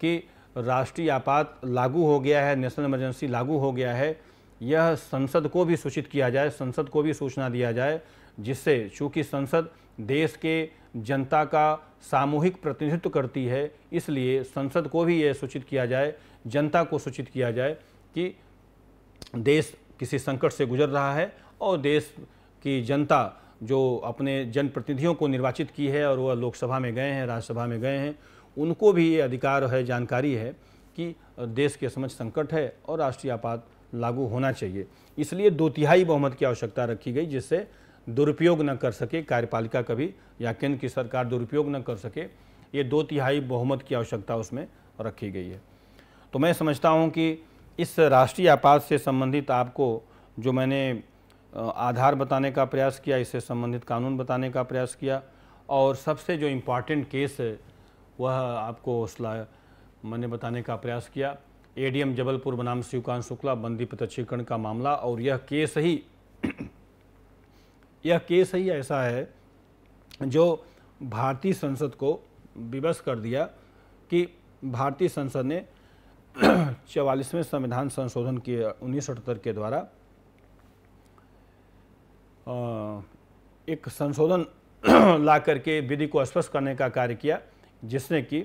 कि राष्ट्रीय आपात लागू हो गया है नेशनल इमरजेंसी लागू हो गया है यह संसद को भी सूचित किया जाए संसद को भी सूचना दिया जाए जिससे चूँकि संसद देश के जनता का सामूहिक प्रतिनिधित्व करती है इसलिए संसद को भी यह सूचित किया जाए जनता को सूचित किया जाए कि देश किसी संकट से गुजर रहा है और देश की जनता जो अपने जनप्रतिनिधियों को निर्वाचित की है और वह लोकसभा में गए हैं राज्यसभा में गए हैं उनको भी ये अधिकार है जानकारी है कि देश के समझ संकट है और राष्ट्रीय आपात लागू होना चाहिए इसलिए दो तिहाई बहुमत की आवश्यकता रखी गई जिससे दुरुपयोग न कर सके कार्यपालिका का भी या केंद्र की सरकार दुरुपयोग न कर सके ये दो तिहाई बहुमत की आवश्यकता उसमें रखी गई है तो मैं समझता हूँ कि इस राष्ट्रीय आपात से संबंधित आपको जो मैंने आधार बताने का प्रयास किया इससे संबंधित कानून बताने का प्रयास किया और सबसे जो इम्पॉर्टेंट केस है वह आपको हौसला मैंने बताने का प्रयास किया एडीएम जबलपुर बनाम शिवकांत शुक्ला बंदी प्रत्यक्षीकरण का मामला और यह केस ही यह केस ही ऐसा है जो भारतीय संसद को विवश कर दिया कि भारतीय संसद ने चवालीसवें संविधान संशोधन के उन्नीस के द्वारा एक संशोधन ला करके विधि को स्पष्ट करने का कार्य किया जिसने कि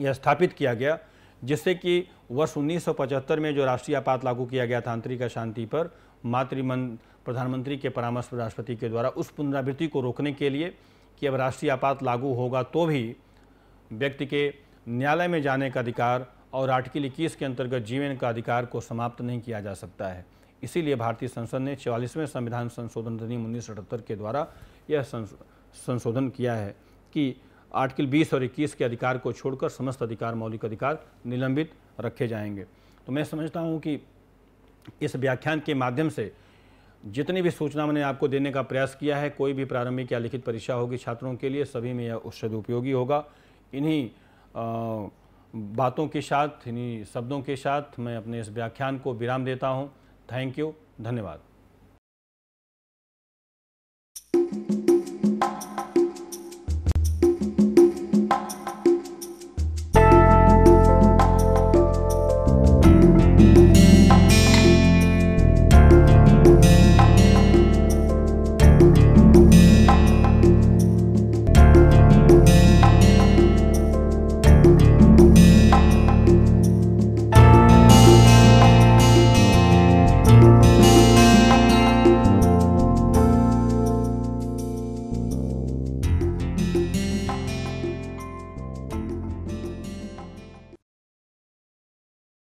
यह स्थापित किया गया जिससे कि वर्ष 1975 में जो राष्ट्रीय आपात लागू किया गया था आंतरिक अशांति पर मातृमंत्र प्रधानमंत्री के परामर्श राष्ट्रपति के द्वारा उस पुनरावृत्ति को रोकने के लिए कि अब राष्ट्रीय आपात लागू होगा तो भी व्यक्ति के न्यायालय में जाने का अधिकार और आर्टिकल इक्कीस के अंतर्गत जीवन का अधिकार को समाप्त नहीं किया जा सकता है इसीलिए भारतीय संसद ने छियालीसवें संविधान संशोधन अधिनियम उन्नीस के द्वारा यह संशोधन किया है कि आर्टिकल 20 और 21 के अधिकार को छोड़कर समस्त अधिकार मौलिक अधिकार निलंबित रखे जाएंगे तो मैं समझता हूँ कि इस व्याख्यान के माध्यम से जितनी भी सूचना मैंने आपको देने का प्रयास किया है कोई भी प्रारंभिक या लिखित परीक्षा होगी छात्रों के लिए सभी में यह औषध उपयोगी होगा इन्हीं बातों के साथ इन्हीं शब्दों के साथ मैं अपने इस व्याख्यान को विराम देता हूँ थैंक यू धन्यवाद